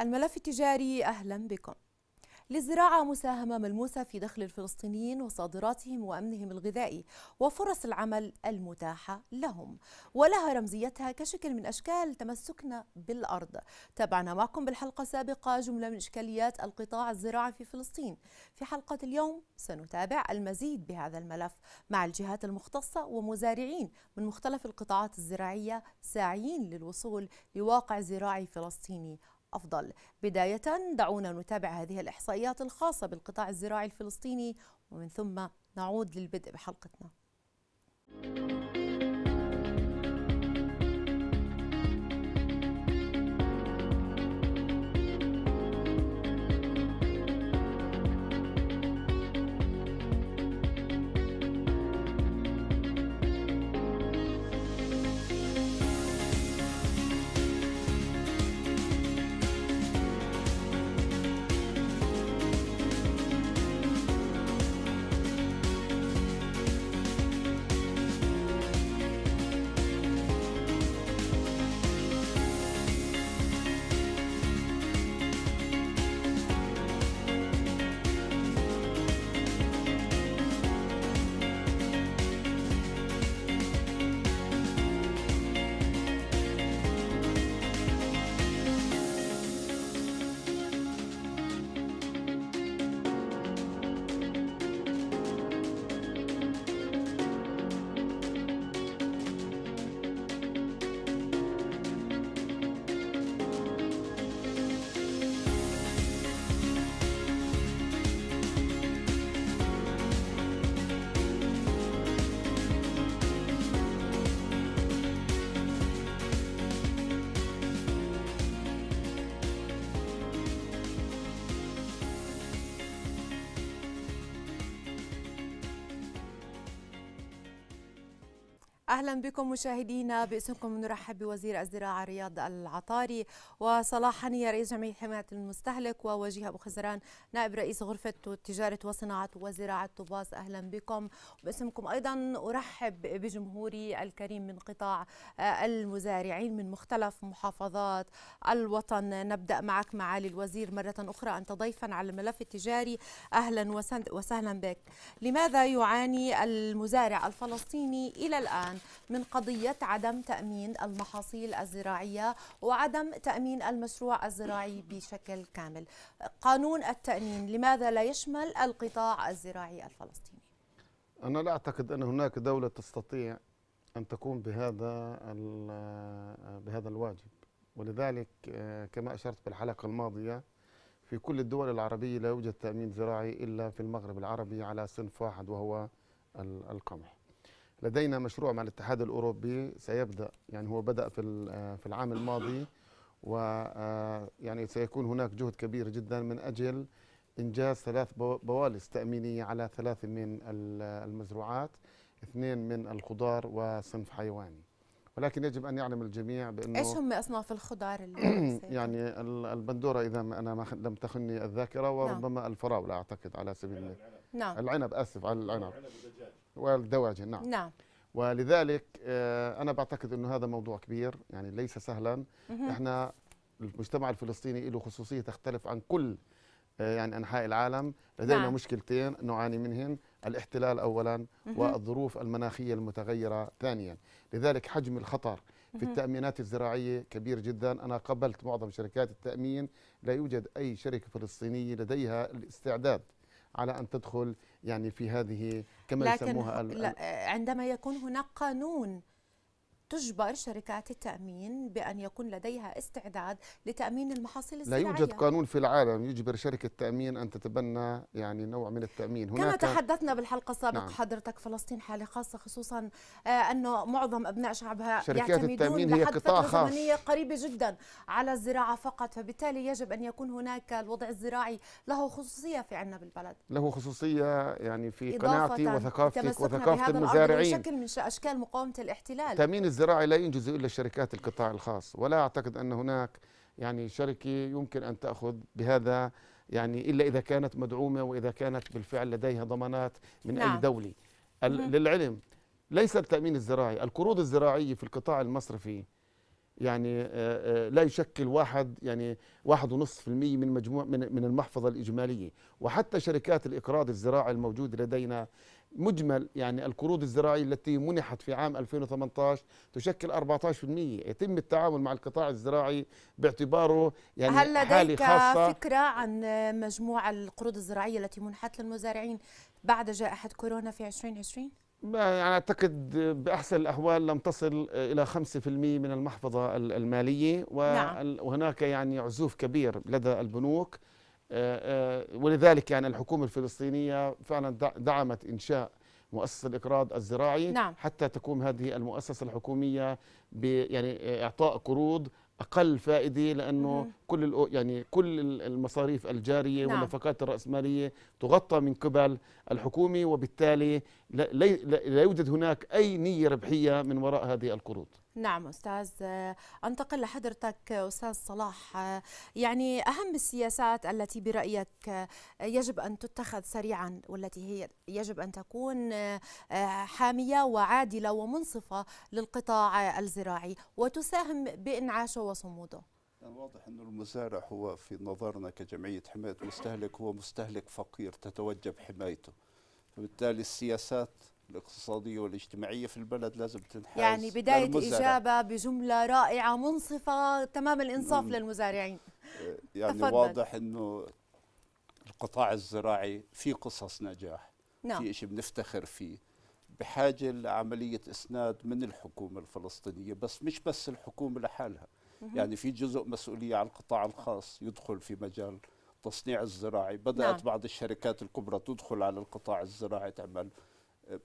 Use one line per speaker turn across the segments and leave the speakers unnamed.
الملف التجاري أهلا بكم للزراعة مساهمة ملموسة في دخل الفلسطينيين وصادراتهم وأمنهم الغذائي وفرص العمل المتاحة لهم ولها رمزيتها كشكل من أشكال تمسكنا بالأرض تابعنا معكم بالحلقة السابقة جملة من إشكاليات القطاع الزراعي في فلسطين في حلقة اليوم سنتابع المزيد بهذا الملف مع الجهات المختصة ومزارعين من مختلف القطاعات الزراعية ساعيين للوصول لواقع زراعي فلسطيني أفضل بداية دعونا نتابع هذه الإحصائيات الخاصة بالقطاع الزراعي الفلسطيني ومن ثم نعود للبدء بحلقتنا اهلا بكم مشاهدينا باسمكم نرحب بوزير الزراعه رياض العطاري وصلاح حنيه رئيس جمعيه حمايه المستهلك ووجيه ابو خزران نائب رئيس غرفه تجاره وصناعه وزراعه طوباس اهلا بكم باسمكم ايضا ارحب بجمهوري الكريم من قطاع آه، المزارعين من مختلف محافظات الوطن نبدا معك معالي الوزير مره اخرى انت ضيفا على الملف التجاري اهلا وسهلا بك لماذا يعاني المزارع الفلسطيني الى الان من قضية عدم تأمين المحاصيل الزراعية وعدم تأمين المشروع الزراعي بشكل كامل قانون التأمين لماذا لا يشمل القطاع الزراعي الفلسطيني
أنا لا أعتقد أن هناك دولة تستطيع أن تقوم بهذا بهذا الواجب ولذلك آه، كما أشرت بالحلقة الماضية في كل الدول العربية لا يوجد تأمين زراعي إلا في المغرب العربي على صنف واحد وهو القمح لدينا مشروع مع الاتحاد الاوروبي سيبدا يعني هو بدا في آه، في العام الماضي و آه، يعني سيكون هناك جهد كبير جدا من اجل انجاز ثلاث بوالس تامينيه على ثلاث من آه، المزروعات اثنين من الخضار وصنف حيواني ولكن يجب ان يعلم الجميع بانه ايش هم
اصناف الخضار اللي
يعني البندوره اذا ما انا ما لم تخني الذاكره نعم. وربما الفراوله اعتقد على سبيل المثال نعم العنب اسف على العنب والدواجن نعم نعم ولذلك آه، انا بعتقد انه هذا موضوع كبير يعني ليس سهلا احنا المجتمع الفلسطيني له خصوصيه تختلف عن كل آه، يعني انحاء العالم لدينا نعم. مشكلتين نعاني منهن الاحتلال اولا والظروف المناخيه المتغيره ثانيا لذلك حجم الخطر في التامينات الزراعيه كبير جدا انا قابلت معظم شركات التامين لا يوجد اي شركه فلسطينيه لديها الاستعداد على ان تدخل يعني في هذه كما لكن يسموها
عندما يكون هناك قانون تجبر شركات التأمين بأن يكون لديها استعداد لتأمين المحاصيل الزراعية لا يوجد قانون
في العالم يجبر شركة تأمين أن تتبنى يعني نوع من التأمين هناك كما تحدثنا
بالحلقة السابقة نعم. حضرتك فلسطين حالة خاصة خصوصا آه أنه معظم أبناء شعبها شركات التأمين هي قطاع خاص قريبة جدا على الزراعة فقط فبالتالي يجب أن يكون هناك الوضع الزراعي له خصوصية في عنا بالبلد
له خصوصية يعني في قناعتي وثقافتك وثقافة المزارعين بشكل
من أشكال مقاومة الاحتلال تأمين
الزراعي لا ينجز الا شركات القطاع الخاص ولا اعتقد ان هناك يعني شركه يمكن ان تاخذ بهذا يعني الا اذا كانت مدعومه واذا كانت بالفعل لديها ضمانات من نعم. اي دوله للعلم ليس التامين الزراعي القروض الزراعيه في القطاع المصرفي يعني آه، آه، لا يشكل واحد يعني واحد ونصف في المية من مجموع من من المحفظة الإجمالية وحتى شركات الإقراض الزراعي الموجودة لدينا مجمل يعني القروض الزراعية التي منحت في عام 2018 تشكل 14% يتم التعامل مع القطاع الزراعي باعتباره يعني هل لديك خاصة
فكرة عن مجموع القروض الزراعية التي منحت للمزارعين بعد جائحة كورونا في 2020؟
يعني أعتقد بأحسن الأحوال لم تصل إلى 5% من المحفظة المالية نعم. وهناك يعني عزوف كبير لدى البنوك آه، آه، ولذلك يعني الحكومة الفلسطينية فعلا دعمت إنشاء مؤسسة الإقراض الزراعي نعم. حتى تقوم هذه المؤسسة الحكومية ب يعني إعطاء قروض اقل فائده لانه مم. كل يعني كل المصاريف الجاريه نعم. والنفقات الراسماليه تغطى من قبل الحكومه وبالتالي لا, لا يوجد هناك اي نيه ربحيه من وراء هذه القروض
نعم أستاذ أنتقل لحضرتك أستاذ صلاح يعني أهم السياسات التي برأيك يجب أن تتخذ سريعا والتي هي يجب أن تكون آه، حامية وعادلة ومنصفة للقطاع الزراعي وتساهم بإنعاشه وصموده
نعم، واضح أن المزارع هو في نظرنا كجمعية حماية المستهلك هو مستهلك فقير تتوجب حمايته فبالتالي السياسات الاقتصاديه والاجتماعيه في البلد لازم تنحاز يعني بدايه للمزارع.
اجابه بجمله رائعه منصفه تمام الانصاف للمزارعين
آه، يعني تفضل. واضح انه القطاع الزراعي في قصص نجاح نعم. في شيء بنفتخر فيه بحاجه لعمليه اسناد من الحكومه الفلسطينيه بس مش بس الحكومه لحالها يعني في جزء مسؤوليه على القطاع الخاص يدخل في مجال التصنيع الزراعي بدات نعم. بعض الشركات الكبرى تدخل على القطاع الزراعي تعمل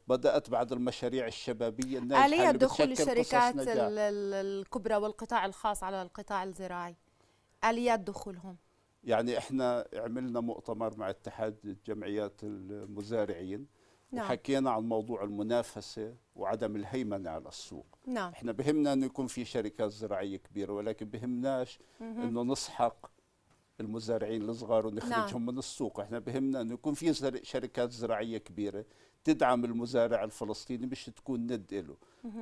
بدات بعض المشاريع الشبابيه الناجحه آلية دخول الشركات
الكبرى والقطاع الخاص على القطاع الزراعي اليات دخولهم
يعني احنا عملنا مؤتمر مع اتحاد جمعيات المزارعين
نعم. وحكينا
عن موضوع المنافسه وعدم الهيمنه على السوق نعم. احنا بهمنا انه يكون في شركات زراعيه كبيره ولكن بهمناش انه نسحق المزارعين الصغار ونخرجهم نعم. من السوق احنا بهمنا انه يكون في شركات زراعيه كبيره تدعم المزارع الفلسطيني مش تكون ند له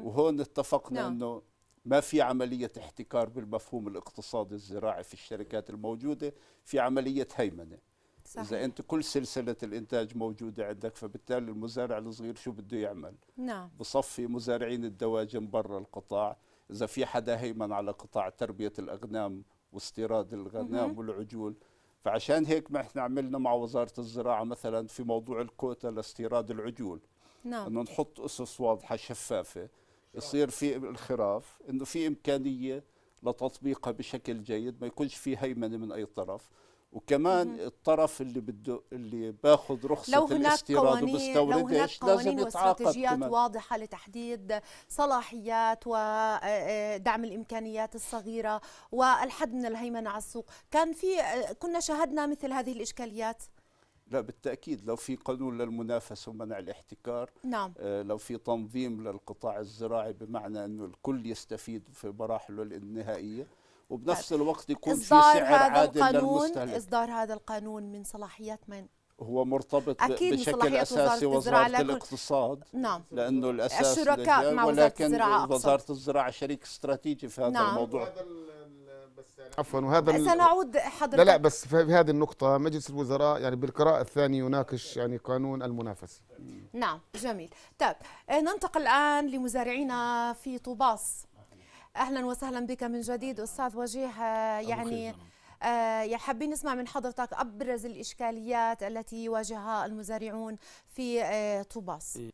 وهون اتفقنا نعم. انه ما في عملية احتكار بالمفهوم الاقتصادي الزراعي في الشركات الموجودة في عملية هيمنة صحيح. إذا أنت كل سلسلة الإنتاج موجودة عندك فبالتالي المزارع الصغير شو بده يعمل نعم. بصفي مزارعين الدواجن برا القطاع إذا في حدا هيمن على قطاع تربية الأغنام واستيراد الغنام والعجول فعشان هيك ما احنا عملنا مع وزاره الزراعه مثلا في موضوع الكوتا لاستيراد العجول نعم انه نحط اسس واضحه شفافه يصير في الخراف انه في امكانيه لتطبيقها بشكل جيد ما يكونش في هيمنه من اي طرف وكمان الطرف اللي بده اللي باخذ رخصه لو هناك الاستيراد وبستورد لو هناك قوانين واستراتيجيات واضحه
لتحديد صلاحيات ودعم آه، آه، الامكانيات الصغيره والحد من الهيمنه على السوق كان في آه، كنا شاهدنا مثل هذه الاشكاليات
لا بالتاكيد لو في قانون للمنافسه ومنع الاحتكار نعم. لو في تنظيم للقطاع الزراعي بمعنى انه الكل يستفيد في مراحله النهائيه وبنفس طيب. الوقت يكون في سعر عادل للمستهلك
اصدار هذا القانون من صلاحيات من
هو مرتبط أكيد بشكل اساسي وزاره, وزارة الاقتصاد نعم لانه الاساس الشركاء مع وزاره الزراعه وزاره الزراعه شريك استراتيجي في هذا نعم. الموضوع يعني
عفوا وهذا
سنعود حضرتك لا لا بس
في هذه النقطة مجلس الوزراء يعني بالقراءة الثانية يناقش يعني قانون المنافسة
نعم جميل طيب آه، ننتقل الآن لمزارعينا في طوباس اهلا وسهلا بك من جديد استاذ وجيه آه، يعني آه، يا حابين نسمع من حضرتك ابرز الاشكاليات التي يواجهها المزارعون في آه، طوباس
إيه.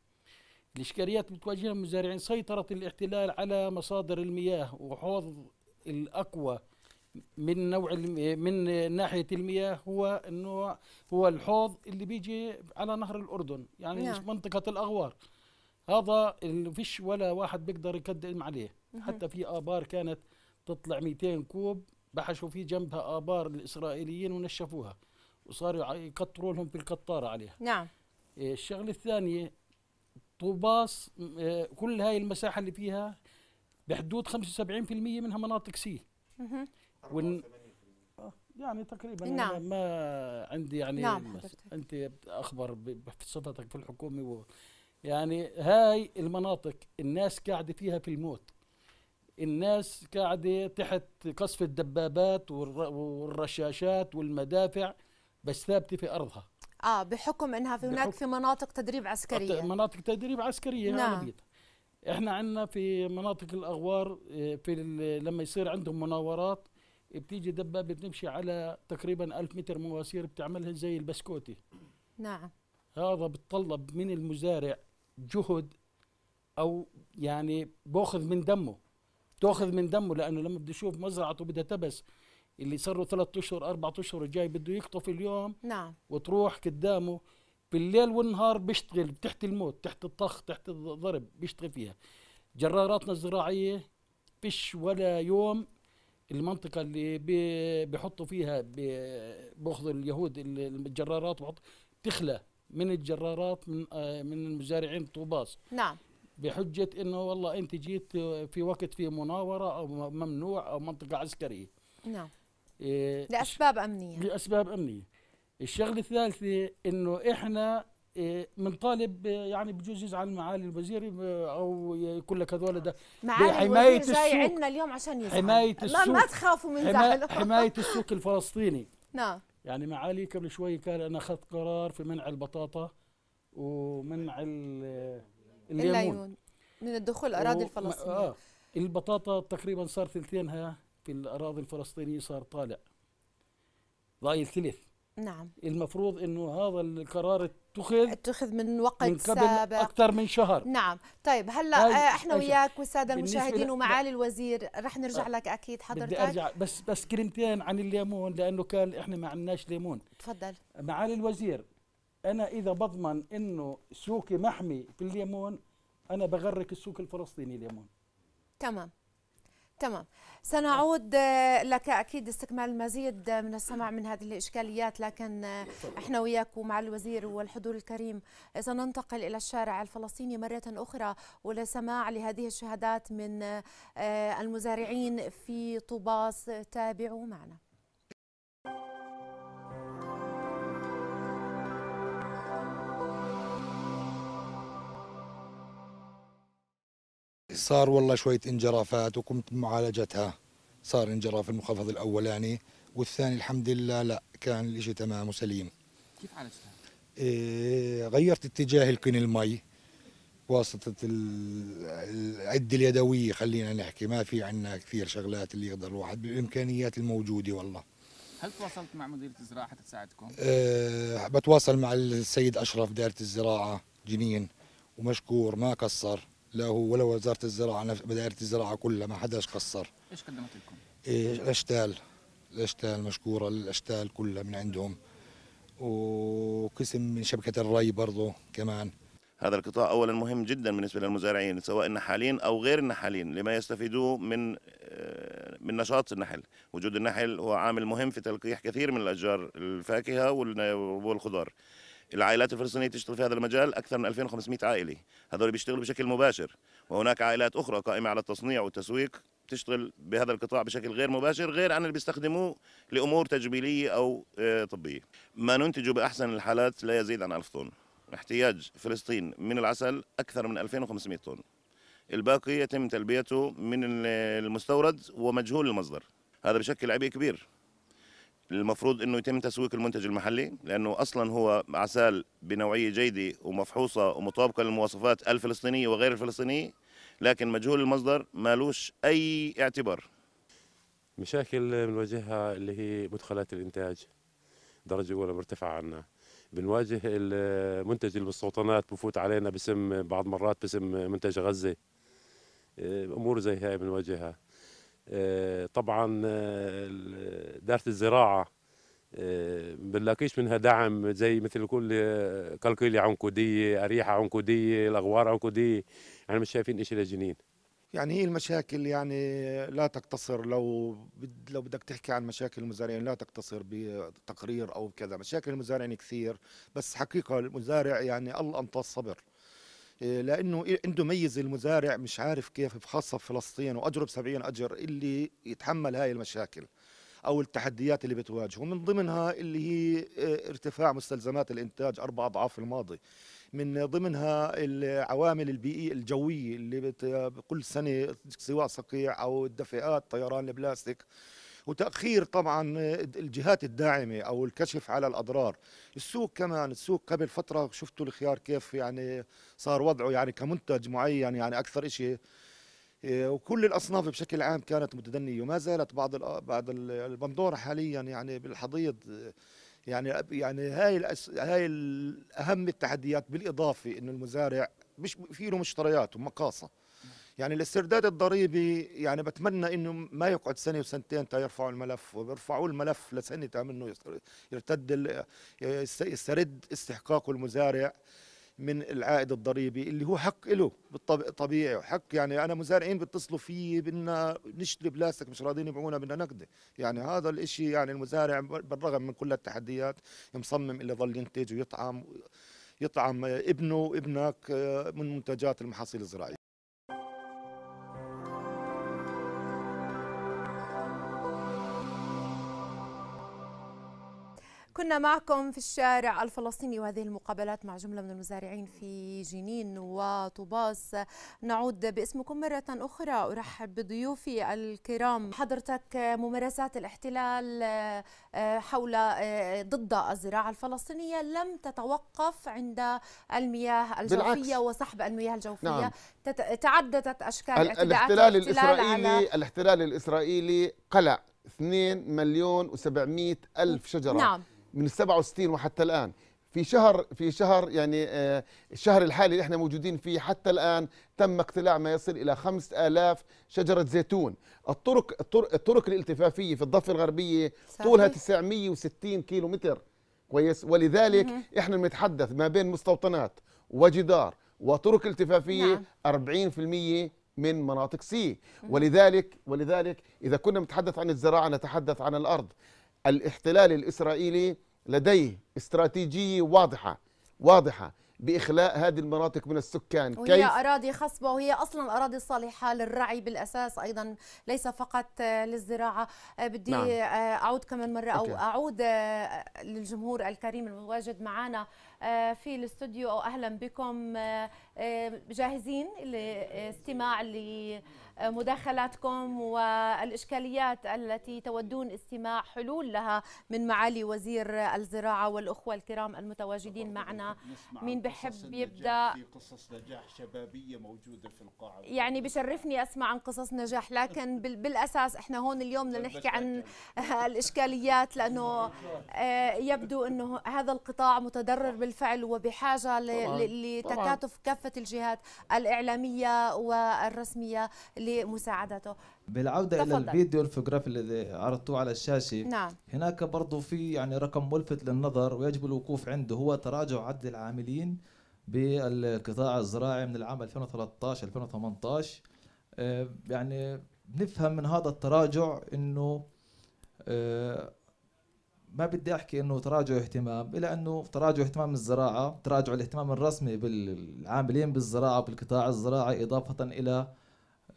الاشكاليات اللي بتواجهها المزارعين سيطره الاحتلال على مصادر المياه وحوض الاقوى من نوع إيه، من ناحيه المياه هو النوع هو الحوض اللي بيجي على نهر الاردن يعني نعم. منطقه الاغوار هذا اللي فيش ولا واحد بيقدر يقدم عليه حتى في آبار كانت تطلع 200 كوب بحشوا في جنبها آبار الإسرائيليين ونشفوها وصاروا يقطروا لهم بالقطارة عليها نعم إيه، الشغلة الثانية طوباس إيه، كل هاي المساحة اللي فيها بحدود 75% منها مناطق سي ون... آه، يعني تقريبا نعم. أنا ما عندي يعني نعم انت اخبر بصفتك في الحكومه و... يعني هاي المناطق الناس قاعده فيها في الموت الناس قاعدة تحت قصف الدبابات والرشاشات والمدافع بس ثابتة في أرضها
آه بحكم أنها في هناك في مناطق تدريب عسكرية مناطق تدريب عسكرية نعم. عربية.
احنا عندنا في مناطق الاغوار آه، في لما يصير عندهم مناورات بتيجي دبابه بتمشي على تقريبا ألف متر مواسير بتعملها زي البسكوتي نعم هذا بتطلب من المزارع جهد او يعني باخذ من دمه تاخذ من دمه لانه لما بده يشوف مزرعته بدها تبس اللي صار له ثلاث اشهر اربع اشهر الجاي بده يقطف اليوم نعم وتروح قدامه بالليل والنهار بيشتغل تحت الموت تحت الطخ تحت الضرب بيشتغل فيها جراراتنا الزراعيه فيش ولا يوم المنطقه اللي بيحطوا فيها بياخذوا اليهود الجرارات بحط تخلى من الجرارات من آه، من المزارعين الطوباس نعم بحجة أنه والله أنت جيت في وقت في مناورة أو ممنوع أو منطقة عسكرية نعم إيه لأسباب أمنية لأسباب أمنية الشغلة الثالثة أنه إحنا بنطالب إيه، يعني بجوز يزعل معالي الوزير إيه، او يقول لك هذول ده حمايه الوزير جاي عندنا
اليوم عشان يزعل حمايه السوق ما تخافوا من
زعله حمايه السوق الفلسطيني نعم يعني معالي قبل شوي قال انا اخذت قرار في منع البطاطا ومنع ال الليمون,
من الدخول الاراضي و... الفلسطينيه آه
البطاطا تقريبا صار ثلثينها في الاراضي الفلسطينيه صار طالع ضايل ثلث نعم المفروض انه هذا القرار اتخذ اتخذ من وقت من قبل سابق اكثر من شهر
نعم طيب هلا طيب، آه، احنا وياك والساده المشاهدين ومعالي الوزير رح نرجع أه لك اكيد حضرتك بدي ارجع
بس بس كلمتين عن الليمون لانه كان احنا ما عندناش ليمون تفضل معالي الوزير انا اذا بضمن انه سوقي محمي في اليمون انا بغرق السوق الفلسطيني اليمون
تمام تمام سنعود آه، لك اكيد استكمال المزيد آه، من السماع من هذه الاشكاليات لكن آه، احنا وياك ومع الوزير والحضور الكريم سننتقل الى الشارع الفلسطيني مره اخرى ولسماع لهذه الشهادات من المزارعين في طوباس تابعوا معنا
صار والله شويه انجرافات وقمت بمعالجتها صار انجراف المنخفض الاولاني يعني، والثاني الحمد لله لا كان الاشي تمام وسليم كيف عالجتها؟ إيه غيرت اتجاه الكن المي واسطة العدة اليدوية خلينا نحكي ما في عندنا كثير شغلات اللي يقدر الواحد بالإمكانيات الموجودة والله
هل تواصلت مع مديرة الزراعة حتى تساعدكم؟
أه بتواصل مع السيد أشرف دائرة الزراعة جنين ومشكور ما قصر لا هو ولا وزاره الزراعه بدائره الزراعه كلها ما حداش قصر ايش قدمت لكم؟ إيه الاشتال الاشتال مشكوره الاشتال كلها من عندهم وقسم من شبكه الري برضه كمان
هذا القطاع اولا مهم جدا بالنسبه للمزارعين سواء النحالين او غير النحالين لما يستفيدوه من آه، من نشاط النحل وجود النحل هو عامل مهم في تلقيح كثير من الاشجار الفاكهه والخضار العائلات الفلسطينيه تشتغل في هذا المجال اكثر من 2500 عائله هذول بيشتغلوا بشكل مباشر وهناك عائلات اخرى قائمه على التصنيع والتسويق تشتغل بهذا القطاع بشكل غير مباشر غير عن اللي بيستخدموه لامور تجميليه او آه، طبيه ما ننتجه باحسن الحالات لا يزيد عن 1000 طن احتياج فلسطين من العسل اكثر من 2500 طن الباقي يتم تلبيته من المستورد ومجهول المصدر هذا بشكل عبء كبير المفروض انه يتم تسويق المنتج المحلي لانه اصلا هو عسال بنوعيه جيده ومفحوصه ومطابقه للمواصفات الفلسطينيه وغير الفلسطينيه لكن مجهول المصدر مالوش اي اعتبار مشاكل بنواجهها اللي هي مدخلات الانتاج درجه اولى مرتفعه عنا
بنواجه المنتج اللي بالسلطنات بفوت علينا باسم بعض مرات باسم منتج غزه امور زي هاي بنواجهها آه، طبعا إدارة آه، الزراعة آه، بنلاقيش منها دعم زي مثل كل كالكيليا عنقودية أريحة عنقودية الأغوار عنقودية يعني مش شايفين إشي للجنين
يعني هي المشاكل يعني لا تقتصر لو بد لو بدك تحكي عن مشاكل المزارعين لا تقتصر بتقرير او كذا مشاكل المزارعين كثير بس حقيقه المزارع يعني الله انطى الصبر لانه عنده ميز المزارع مش عارف كيف خاصه فلسطين واجره ب 70 اجر اللي يتحمل هاي المشاكل او التحديات اللي بتواجهه من ضمنها اللي هي آه، ارتفاع مستلزمات الانتاج اربع اضعاف الماضي من ضمنها العوامل البيئيه الجويه اللي كل سنه سواء صقيع او الدفئات طيران البلاستيك وتأخير طبعا الجهات الداعمة أو الكشف على الأضرار السوق كمان السوق قبل فترة شفتوا الخيار كيف يعني صار وضعه يعني كمنتج معين يعني أكثر شيء إيه، وكل الاصناف بشكل عام كانت متدنيه وما زالت بعض بعض البندوره حاليا يعني بالحضيض يعني يعني هاي هاي اهم التحديات بالاضافه انه المزارع مش في له مشتريات ومقاصه يعني الاسترداد الضريبي يعني بتمنى انه ما يقعد سنه وسنتين تا يرفعوا الملف وبيرفعوا الملف لسنه انه يرتد يسترد استحقاقه المزارع من العائد الضريبي اللي هو حق له طبيعي وحق يعني انا مزارعين بيتصلوا فيي بدنا نشتري بلاستيك مش راضيين يبيعونا بدنا نقده يعني هذا الاشي يعني المزارع بالرغم من كل التحديات مصمم اللي ظل ينتج ويطعم يطعم ابنه وابنك من منتجات المحاصيل الزراعيه
كنا معكم في الشارع الفلسطيني وهذه المقابلات مع جملة من المزارعين في جنين وطوباس نعود باسمكم مرة أخرى أرحب بضيوفي الكرام حضرتك ممارسات الاحتلال آه، حول آه، ضد الزراعة الفلسطينية لم تتوقف عند المياه الجوفية بالعكس. وسحب المياه الجوفية نعم. تعددت أشكال الاحتلال الاحتلال الإسرائيلي
الاحتلال الإسرائيلي قلع 2 مليون و700 ألف شجرة نعم. من ال 67 وحتى الآن في شهر في شهر يعني آه، الشهر الحالي اللي احنا موجودين فيه حتى الان تم اقتلاع ما يصل الى 5000 شجره زيتون الطرق الطرق الالتفافيه في الضفه الغربيه صحيح. طولها 960 كيلو متر كويس ولذلك مه. احنا بنتحدث ما بين مستوطنات وجدار وطرق التفافيه نعم. 40% من مناطق سي ولذلك ولذلك إذا كنا نتحدث عن الزراعة نتحدث عن الأرض الاحتلال الإسرائيلي لديه استراتيجية واضحة واضحة باخلاء هذه المناطق من السكان وهي كيف
اراضي خصبه وهي اصلا اراضي صالحه للرعي بالاساس ايضا ليس فقط للزراعه آه، بدي نعم. آه، اعود كمان مره أوكي. او اعود آه، للجمهور الكريم المتواجد معنا آه، في الاستوديو اهلا بكم آه، آه، جاهزين لاستماع لمداخلاتكم والاشكاليات التي تودون استماع حلول لها من معالي وزير الزراعه والاخوه الكرام المتواجدين معنا مين بحب يبدا في
قصص نجاح شبابيه موجوده في القاعه
يعني بشرفني اسمع عن قصص نجاح لكن بالاساس احنا هون اليوم بدنا نحكي عن الاشكاليات لانه يبدو انه هذا القطاع متضرر بالفعل وبحاجه لتكاتف كافه الجهات الاعلاميه والرسميه لمساعدته
بالعودة تفضل. إلى الفيديو الفوتوغرافي الذي عرضتوه على الشاشة نعم. هناك برضو في يعني رقم ملفت للنظر ويجب الوقوف عنده هو تراجع عدد العاملين بالقطاع الزراعي من العام 2013 2018 آه، يعني بنفهم من هذا التراجع انه آه، ما بدي احكي انه تراجع اهتمام الا انه تراجع اهتمام الزراعه تراجع الاهتمام الرسمي بالعاملين بالزراعه وبالقطاع الزراعي اضافه الى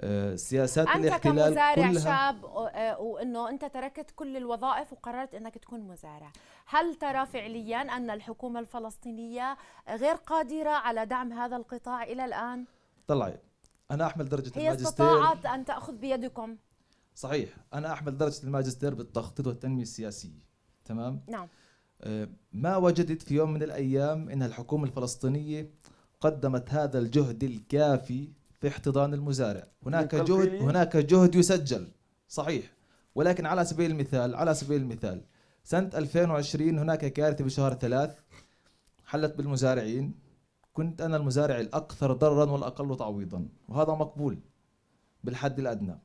آه، سياسات أنت الاحتلال أنت كمزارع كلها
شاب آه، وأنه أنت تركت كل الوظائف وقررت أنك تكون مزارع هل ترى فعليا أن الحكومة الفلسطينية غير قادرة على دعم هذا القطاع إلى الآن؟
طلعي
أنا أحمل درجة هي الماجستير هي استطاعت
أن تأخذ بيدكم
صحيح أنا أحمل درجة الماجستير بالتخطيط والتنمية السياسية تمام نعم آه، ما وجدت في يوم من الأيام أن الحكومة الفلسطينية قدمت هذا الجهد الكافي في احتضان المزارع هناك جهد هناك جهد يسجل صحيح ولكن على سبيل المثال على سبيل المثال سنة 2020 هناك كارثة بشهر ثلاث حلت بالمزارعين كنت أنا المزارع الأكثر ضررا والأقل تعويضا وهذا مقبول بالحد الأدنى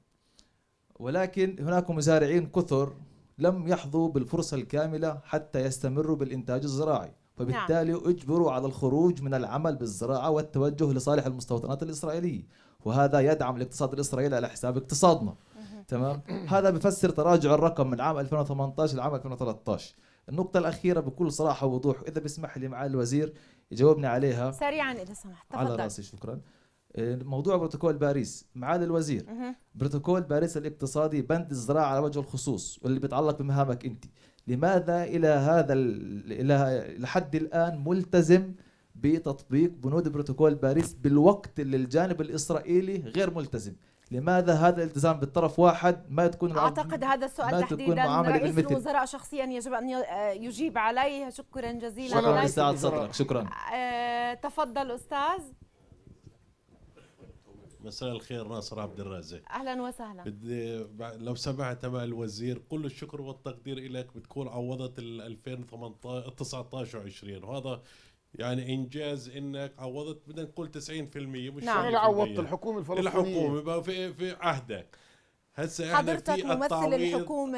ولكن هناك مزارعين كثر لم يحظوا بالفرصة الكاملة حتى يستمروا بالإنتاج الزراعي نعم. فبالتالي نعم. اجبروا على الخروج من العمل بالزراعة والتوجه لصالح المستوطنات الإسرائيلية وهذا يدعم الاقتصاد الإسرائيلي على حساب اقتصادنا تمام هذا بفسر تراجع الرقم من عام 2018 لعام 2013 النقطة الأخيرة بكل صراحة ووضوح إذا بيسمح لي معالي الوزير يجاوبني عليها
سريعا إذا سمحت على رأسي
شكرا موضوع بروتوكول باريس معالي الوزير بروتوكول باريس الاقتصادي بند الزراعه على وجه الخصوص واللي بيتعلق بمهامك انت لماذا الى هذا الى لحد الان ملتزم بتطبيق بنود بروتوكول باريس بالوقت اللي الجانب الاسرائيلي غير ملتزم لماذا هذا الالتزام بالطرف واحد ما تكون اعتقد
هذا السؤال تحديدا رئيس الوزراء شخصيا يجب ان آه، يجيب عليه شكرا جزيلا شكرا لسعد صدرك شكرا آه، تفضل استاذ
مساء الخير ناصر عبد الرازق
اهلا وسهلا
بدي لو سمحت تبع الوزير كل الشكر والتقدير لك بتكون عوضت ال 2018 19 و20 وهذا يعني انجاز انك عوضت بدنا نقول 90% مش نعم اللي عوضت الحكومه الفلسطينيه الحكومه في في عهدك هسه حضرتك في ممثل الحكومه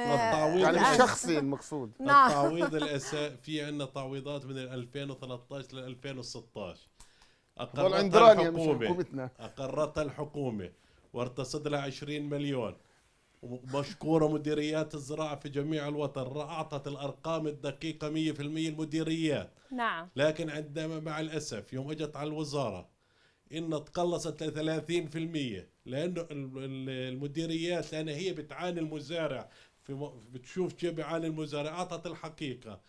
يعني الشخصي المقصود
نعم التعويض
الاساسي في عندنا تعويضات من 2013 ل 2016 أقرتها الحكومة اقرت الحكومة وارتصد لها 20 مليون ومشكورة مديريات الزراعة في جميع الوطن أعطت الأرقام الدقيقة 100% المديريات نعم لكن عندما مع الأسف يوم أجت على الوزارة إن تقلصت ل 30% لأنه المديريات لأن هي بتعاني المزارع في بتشوف كيف بيعاني المزارع أعطت الحقيقة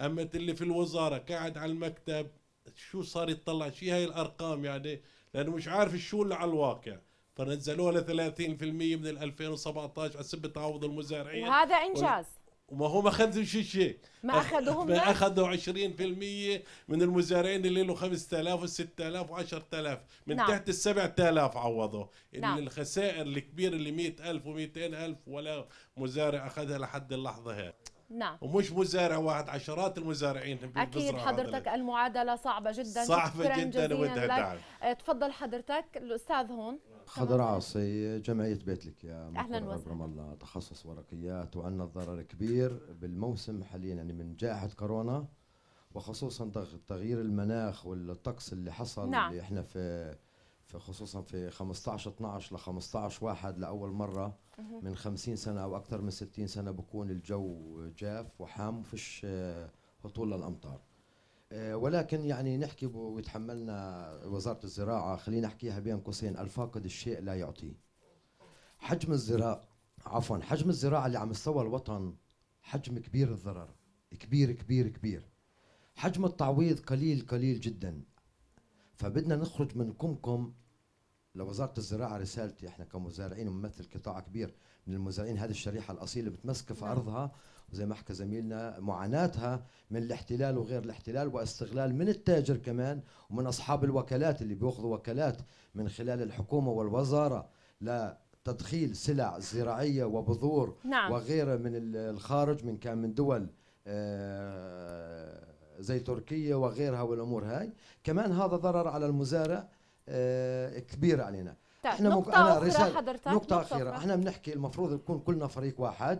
أما اللي في الوزارة قاعد على المكتب شو صار يطلع شي هاي الارقام يعني لانه مش عارف شو اللي على الواقع فنزلوها ل 30% من ال 2017 سبه تعوض المزارعين وهذا انجاز وما ما اخذوا شيء شيء ما اخذوهم ما اخذوا 20% من المزارعين اللي له 5000 و6000 و10000 من نعم. تحت ال 7000 عوضوا نعم. اللي الخسائر الكبيره اللي 100000 و200000 ولا مزارع اخذها لحد اللحظه هي نعم ومش مزارع واحد عشرات المزارعين اكيد حضرتك
المعادله صعبه جدا صعبه جدا ودها دعم تفضل حضرتك الاستاذ هون
خضر عاصي جمعية بيت لك يا أهلا وسهلا الله تخصص ورقيات وعندنا ضرر كبير بالموسم حاليا يعني من جائحة كورونا وخصوصا تغيير المناخ والطقس اللي حصل نعم. اللي احنا في في خصوصا في 15 12 ل 15 1 لاول مره من 50 سنه او اكثر من 60 سنه بكون الجو جاف وحام وفش آه، هطول للامطار آه، ولكن يعني نحكي ويتحملنا وزاره الزراعه خلينا نحكيها بين قوسين الفاقد الشيء لا يعطيه حجم الزراعه عفوا حجم الزراعه اللي عم يستوى الوطن حجم كبير الضرر كبير كبير كبير حجم التعويض قليل قليل جدا فبدنا نخرج من كمكم لوزاره الزراعه رسالتي احنا كمزارعين وممثل قطاع كبير من المزارعين هذه الشريحه الاصيله اللي بتمسك في نعم. ارضها وزي ما حكى زميلنا معاناتها من الاحتلال وغير الاحتلال واستغلال من التاجر كمان ومن اصحاب الوكالات اللي بياخذوا وكالات من خلال الحكومه والوزاره لا تدخيل سلع زراعيه وبذور نعم. وغيرها من الخارج من كان من دول آه، زي تركيا وغيرها والامور هاي كمان هذا ضرر على المزارع آه، كبيره علينا طيب، احنا نقطة انا رسالة نقطة, نقطة أخيرة احنا بنحكي المفروض نكون كلنا فريق واحد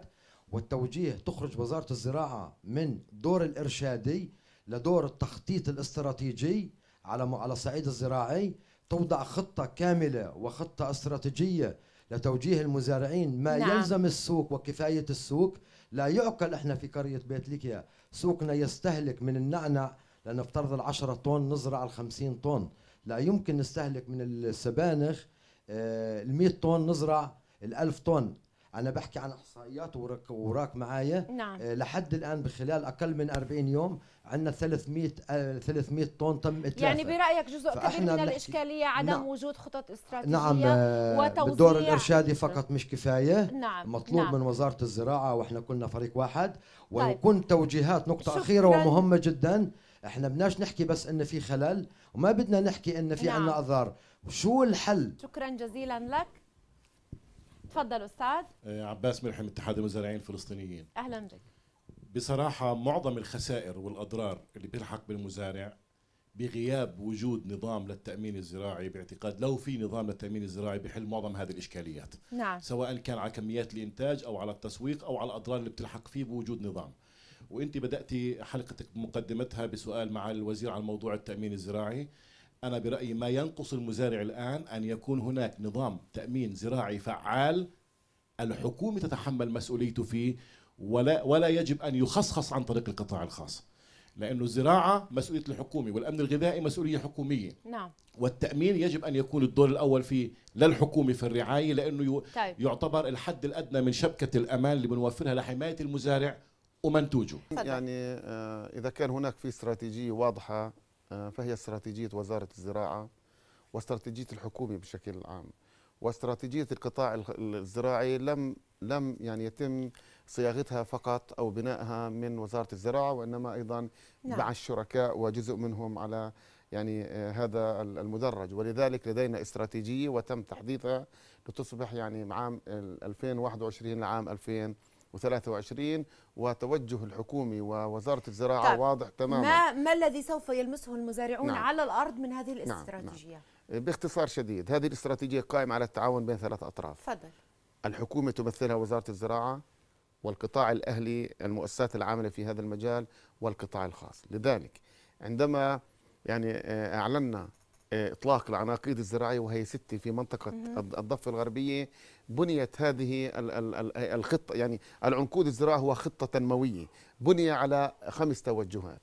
والتوجيه تخرج وزارة الزراعة من دور الإرشادي لدور التخطيط الاستراتيجي على على الصعيد الزراعي توضع خطة كاملة وخطة استراتيجية لتوجيه المزارعين ما نعم. يلزم السوق وكفاية السوق لا يعقل احنا في قرية بيت ليكيا سوقنا يستهلك من النعنع لنفترض العشرة طن نزرع الخمسين طن لا يمكن نستهلك من السبانخ آه، ال 100 طن نزرع ال 1000 طن انا بحكي عن احصائيات وراك وراك معايا نعم. آه، لحد الان بخلال اقل من 40 يوم عندنا 300 300 آه، طن تم اتلافها يعني برايك جزء كبير من الاشكاليه
نعم. عدم نعم. وجود خطط استراتيجيه نعم وتوزيع الدور الارشادي فقط
مش كفايه نعم. مطلوب نعم. من وزاره الزراعه واحنا كنا فريق واحد طيب. ويكون طيب. توجيهات نقطه شكرا. اخيره ومهمه جدا احنا بدناش نحكي بس ان في خلل وما بدنا نحكي ان في نعم. عنا اضرار شو الحل
شكرا جزيلا لك تفضل استاذ
آه، عباس مرحم اتحاد المزارعين الفلسطينيين
اهلا بك
بصراحه معظم الخسائر والاضرار اللي بتلحق بالمزارع بغياب وجود نظام للتامين الزراعي باعتقاد لو في نظام للتامين الزراعي بحل معظم هذه الاشكاليات نعم. سواء كان على كميات الانتاج او على التسويق او على الاضرار اللي بتلحق فيه بوجود نظام وانت بداتي حلقتك بمقدمتها بسؤال مع الوزير عن موضوع التامين الزراعي انا برايي ما ينقص المزارع الان ان يكون هناك نظام تامين زراعي فعال الحكومه تتحمل مسؤوليته فيه ولا ولا يجب ان يخصخص عن طريق القطاع الخاص لانه الزراعه مسؤوليه الحكومه والامن الغذائي مسؤوليه حكوميه نعم والتامين يجب ان يكون الدور الاول فيه للحكومه في الرعايه لانه طيب. يعتبر الحد الادنى من شبكه الامان اللي بنوفرها لحمايه المزارع ومنتوجه
يعني آه، إذا كان هناك في استراتيجية واضحة آه، فهي استراتيجية وزارة الزراعة واستراتيجية الحكومة بشكل عام واستراتيجية القطاع الزراعي لم لم يعني يتم صياغتها فقط او بنائها من وزاره الزراعه وانما ايضا نعم. مع الشركاء وجزء منهم على يعني آه، هذا المدرج ولذلك لدينا استراتيجيه وتم تحديثها لتصبح يعني عام 2021 لعام 2000 2023 وتوجه الحكومي ووزارة الزراعة طيب واضح تماما ما,
ما الذي سوف يلمسه المزارعون نعم على الأرض من هذه الاستراتيجية؟ نعم
نعم باختصار شديد هذه الاستراتيجية قائمة على التعاون بين ثلاث أطراف تفضل الحكومة تمثلها وزارة الزراعة والقطاع الأهلي المؤسسات العاملة في هذا المجال والقطاع الخاص لذلك عندما يعني آه، أعلنا آه، إطلاق العناقيد الزراعية وهي ستة في منطقة الضفة الغربية بنيت هذه الخطة يعني العنقود الزراعي هو خطة تنموية بني على خمس توجهات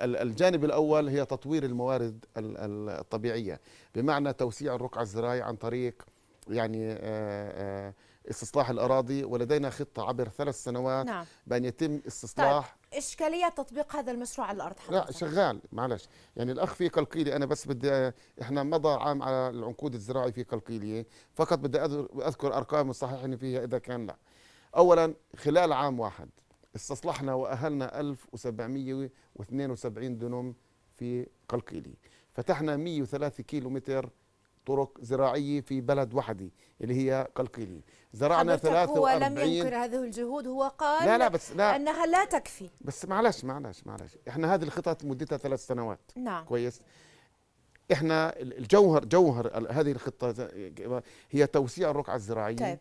الجانب الأول هي تطوير الموارد الطبيعية بمعنى توسيع الرقعة الزراعية عن طريق يعني آآ آه، آآ آه، استصلاح الاراضي ولدينا خطه عبر ثلاث سنوات نعم. بان يتم استصلاح طيب.
اشكاليه تطبيق هذا المشروع على الارض حضرتك. لا شغال
معلش يعني الاخ في قلقيلي انا بس بدي احنا مضى عام على العنقود الزراعي في قلقيليه فقط بدي اذكر ارقام وصححني فيها اذا كان لا اولا خلال عام واحد استصلحنا واهلنا 1772 دنم في قلقيلي فتحنا 103 كيلو متر طرق زراعية في بلد وحدي اللي هي قلقيلي زرعنا ثلاثة هو لم ينكر
هذه الجهود هو قال لا لا بس لا أنها لا تكفي
بس معلش معلش معلش إحنا هذه الخطط مدتها ثلاث سنوات نعم كويس إحنا الجوهر جوهر هذه الخطة هي توسيع الرقعة الزراعية طيب.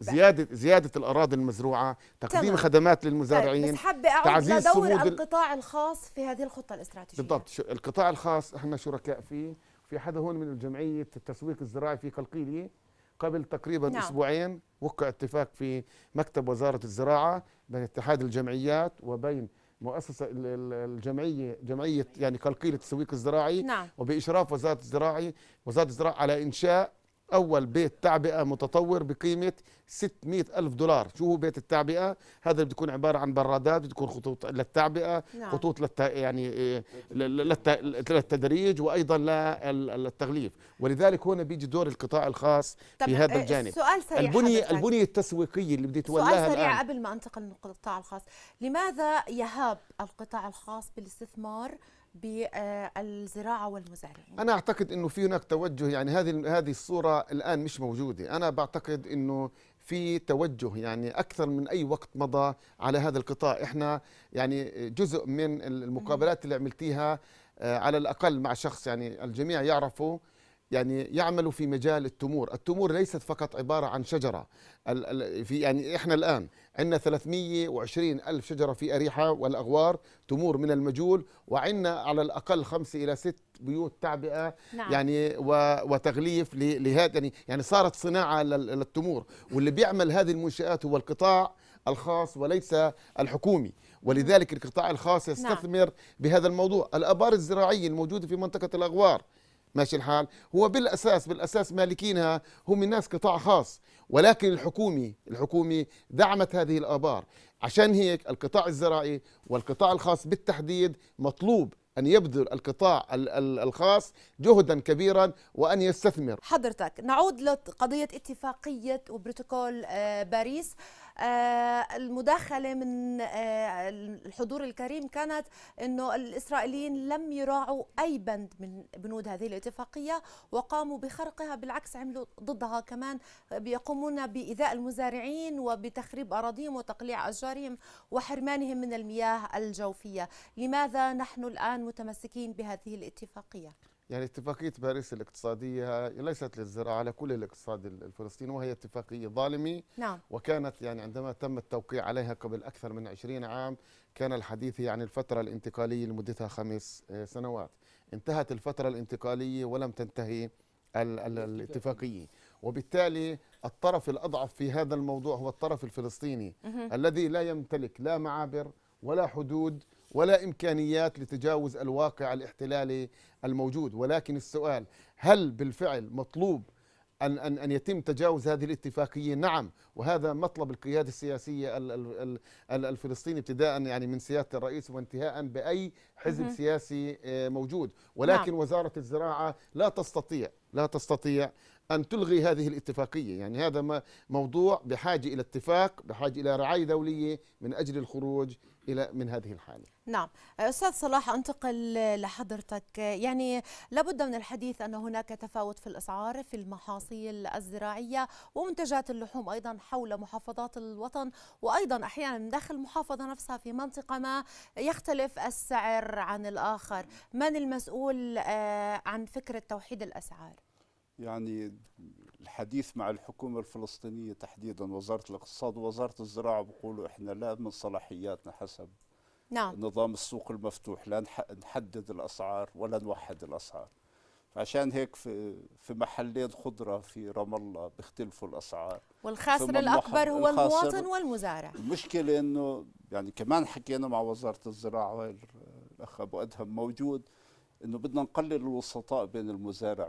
زيادة زيادة الأراضي المزروعة، تقديم تمام. خدمات للمزارعين طيب. بس حابة أعود دور القطاع
الخاص في هذه الخطة الاستراتيجية
بالضبط، القطاع الخاص احنا شركاء فيه في حدا هون من جمعية التسويق الزراعي في قلقيلية قبل تقريبا نعم. أسبوعين وقع اتفاق في مكتب وزارة الزراعة بين اتحاد الجمعيات وبين مؤسسة الجمعية جمعية يعني قلقيلة التسويق الزراعي نعم. وبإشراف وزارة الزراعي وزارة الزراعة على إنشاء أول بيت تعبئة متطور بقيمة 600 ألف دولار شو هو بيت التعبئة هذا اللي بتكون عبارة عن برادات بتكون خطوط للتعبئة نعم. خطوط للت... يعني إيه، للتدريج وأيضا للتغليف ولذلك هنا بيجي دور القطاع الخاص في هذا الجانب إيه، سؤال سريع البنية البنية التسويقية اللي بده يتولاها سؤال سريع الآن.
قبل ما أنتقل للقطاع الخاص لماذا يهاب القطاع الخاص بالاستثمار بالزراعه والمزارعين
انا اعتقد انه في هناك توجه يعني هذه هذه الصوره الان مش موجوده انا بعتقد انه في توجه يعني اكثر من اي وقت مضى على هذا القطاع احنا يعني جزء من المقابلات اللي عملتيها آه، على الاقل مع شخص يعني الجميع يعرفه يعني يعملوا في مجال التمور التمور ليست فقط عبارة عن شجرة في يعني إحنا الآن عندنا 320 ألف شجرة في أريحة والأغوار تمور من المجول وعندنا على الأقل خمس إلى ست بيوت تعبئة نعم. يعني وتغليف لهذا يعني يعني صارت صناعة للتمور واللي بيعمل هذه المنشآت هو القطاع الخاص وليس الحكومي ولذلك القطاع الخاص نعم. يستثمر نعم. بهذا الموضوع الأبار الزراعية الموجودة في منطقة الأغوار ماشي الحال هو بالأساس بالأساس مالكينها هم الناس قطاع خاص ولكن الحكومي الحكومي دعمت هذه الآبار عشان هيك القطاع الزراعي والقطاع الخاص بالتحديد مطلوب أن يبذل القطاع الخاص جهدا كبيرا وأن يستثمر
حضرتك نعود لقضية اتفاقية وبروتوكول آه، باريس آه، المداخله من آه، الحضور الكريم كانت انه الاسرائيليين لم يراعوا اي بند من بنود هذه الاتفاقيه وقاموا بخرقها بالعكس عملوا ضدها كمان بيقومون بايذاء المزارعين وبتخريب اراضيهم وتقليع اشجارهم وحرمانهم من المياه الجوفيه لماذا نحن الان متمسكين بهذه الاتفاقيه
يعني اتفاقية باريس الاقتصادية ليست للزراعة على كل الاقتصاد الفلسطيني وهي اتفاقية ظالمة نعم. وكانت يعني عندما تم التوقيع عليها قبل أكثر من 20 عام كان الحديث يعني الفترة الانتقالية لمدتها خمس آه، سنوات انتهت الفترة الانتقالية ولم تنتهي الاتفاقية وبالتالي الطرف الأضعف في هذا الموضوع هو الطرف الفلسطيني الذي لا يمتلك لا معابر ولا حدود ولا إمكانيات لتجاوز الواقع الاحتلالي الموجود ولكن السؤال هل بالفعل مطلوب أن, أن, أن يتم تجاوز هذه الاتفاقية نعم وهذا مطلب القيادة السياسية الفلسطيني ابتداء يعني من سيادة الرئيس وانتهاء بأي حزب سياسي آه، موجود ولكن نعم. وزارة الزراعة لا تستطيع لا تستطيع أن تلغي هذه الاتفاقية يعني هذا ما موضوع بحاجة إلى اتفاق بحاجة إلى رعاية دولية من أجل الخروج إلى من هذه الحالة
نعم أستاذ صلاح أنتقل لحضرتك يعني لابد من الحديث أن هناك تفاوت في الأسعار في المحاصيل الزراعية ومنتجات اللحوم أيضا حول محافظات الوطن وأيضا أحيانا من داخل المحافظة نفسها في منطقة ما يختلف السعر عن الآخر من المسؤول آه، عن فكرة توحيد الأسعار
يعني الحديث مع الحكومة الفلسطينية تحديدا وزارة الاقتصاد ووزارة الزراعة بيقولوا احنا لا من صلاحياتنا حسب نعم. نظام السوق المفتوح لا نحدد الأسعار ولا نوحد الأسعار عشان هيك في في محلين خضره في رام الله بيختلفوا الاسعار
والخاسر الاكبر هو المواطن والمزارع
المشكله انه يعني كمان حكينا مع وزاره الزراعه الاخ ابو ادهم موجود انه بدنا نقلل الوسطاء بين المزارع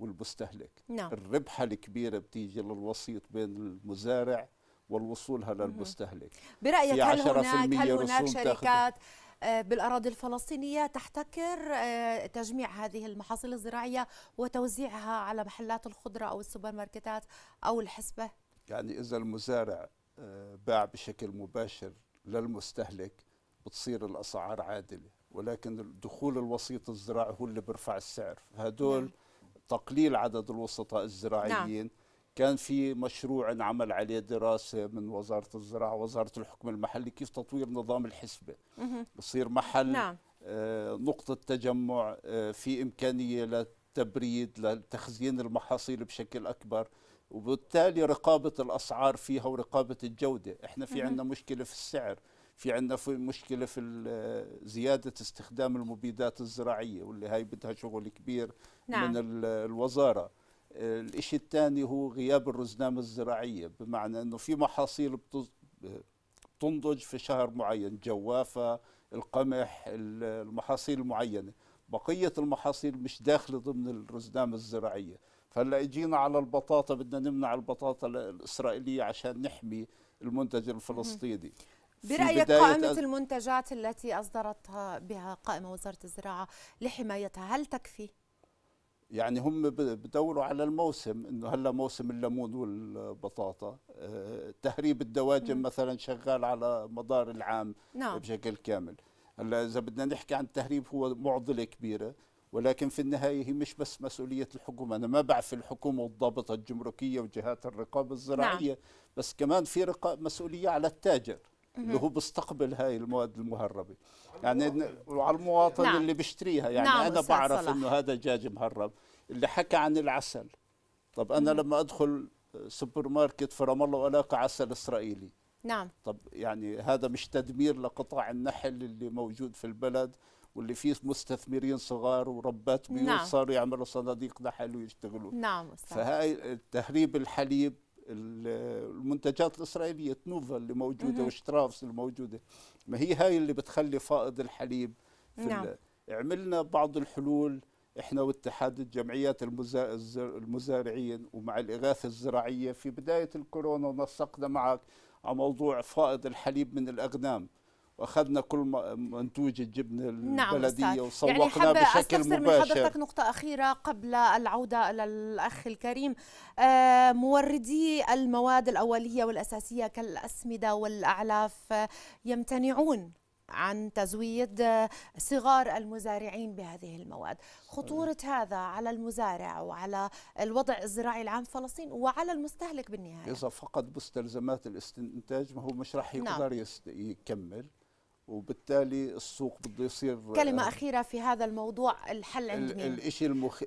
والمستهلك نعم. الربحه الكبيره بتيجي للوسيط بين المزارع والوصولها للمستهلك
برايك هل هناك هل هناك شركات آه، بالاراضي الفلسطينيه تحتكر آه، تجميع هذه المحاصيل الزراعيه وتوزيعها على محلات الخضره او السوبر ماركتات او الحسبه
يعني اذا المزارع آه، باع بشكل مباشر للمستهلك بتصير الاسعار عادله ولكن الدخول الوسيط الزراعي هو اللي بيرفع السعر هدول نعم. تقليل عدد الوسطاء الزراعيين نعم. كان في مشروع انعمل عليه دراسة من وزارة الزراعة وزارة الحكم المحلي كيف تطوير نظام الحسبة بصير محل نعم. آه، نقطة تجمع آه، في إمكانية للتبريد لتخزين المحاصيل بشكل أكبر وبالتالي رقابة الأسعار فيها ورقابة الجودة إحنا في عندنا مشكلة في السعر في عندنا في مشكله في زياده استخدام المبيدات الزراعيه واللي هاي بدها شغل كبير نعم. من الوزاره الشيء الثاني هو غياب الرزنامة الزراعية بمعنى أنه في محاصيل بتنضج في شهر معين جوافة القمح المحاصيل المعينة بقية المحاصيل مش داخلة ضمن الرزنامة الزراعية فهلا اجينا على البطاطا بدنا نمنع البطاطا الإسرائيلية عشان نحمي المنتج الفلسطيني
برايك قائمه أز... المنتجات التي اصدرتها بها قائمه وزاره الزراعه لحمايتها هل تكفي؟
يعني هم بدوروا على الموسم انه هلا موسم الليمون والبطاطا آه، تهريب الدواجن مثلا شغال على مدار العام نعم. بشكل كامل هلا اذا بدنا نحكي عن التهريب هو معضله كبيره ولكن في النهايه هي مش بس مسؤوليه الحكومه انا ما بعفي الحكومه والضابطه الجمركيه وجهات الرقابه نعم. الزراعيه نعم. بس كمان في مسؤوليه على التاجر اللي هو بيستقبل هاي المواد المهربه يعني وعلى المواطن نعم. اللي بيشتريها يعني نعم انا بعرف صلاح. انه هذا دجاج مهرب اللي حكى عن العسل طب انا مم. لما ادخل سوبر ماركت في رام الله والاقي عسل اسرائيلي نعم طب يعني هذا مش تدمير لقطاع النحل اللي موجود في البلد واللي فيه مستثمرين صغار وربات بيوت نعم. صاروا يعملوا صناديق نحل ويشتغلوا نعم فهاي تهريب الحليب المنتجات الاسرائيليه تنوفا اللي موجوده وشترافس الموجوده ما هي هاي اللي بتخلي فائض الحليب في نعم. عملنا بعض الحلول احنا واتحاد الجمعيات المزارعين ومع الاغاثه الزراعيه في بدايه الكورونا نسقنا معك على موضوع فائض الحليب من الاغنام واخذنا كل منتوج الجبنه نعم، البلديه نعم وسوقنا يعني بشكل مباشر من حضرتك
نقطه اخيره قبل العوده الى الاخ الكريم آه، موردي المواد الاوليه والاساسيه كالاسمده والاعلاف آه، يمتنعون عن تزويد آه، صغار المزارعين بهذه المواد خطورة هذا على المزارع وعلى الوضع الزراعي العام في فلسطين وعلى المستهلك بالنهاية
إذا فقد مستلزمات الاستنتاج ما هو مش راح نعم. يقدر نعم. يكمل وبالتالي السوق بده يصير كلمة آه،
أخيرة في هذا الموضوع الحل عند مين؟
الشيء المخ...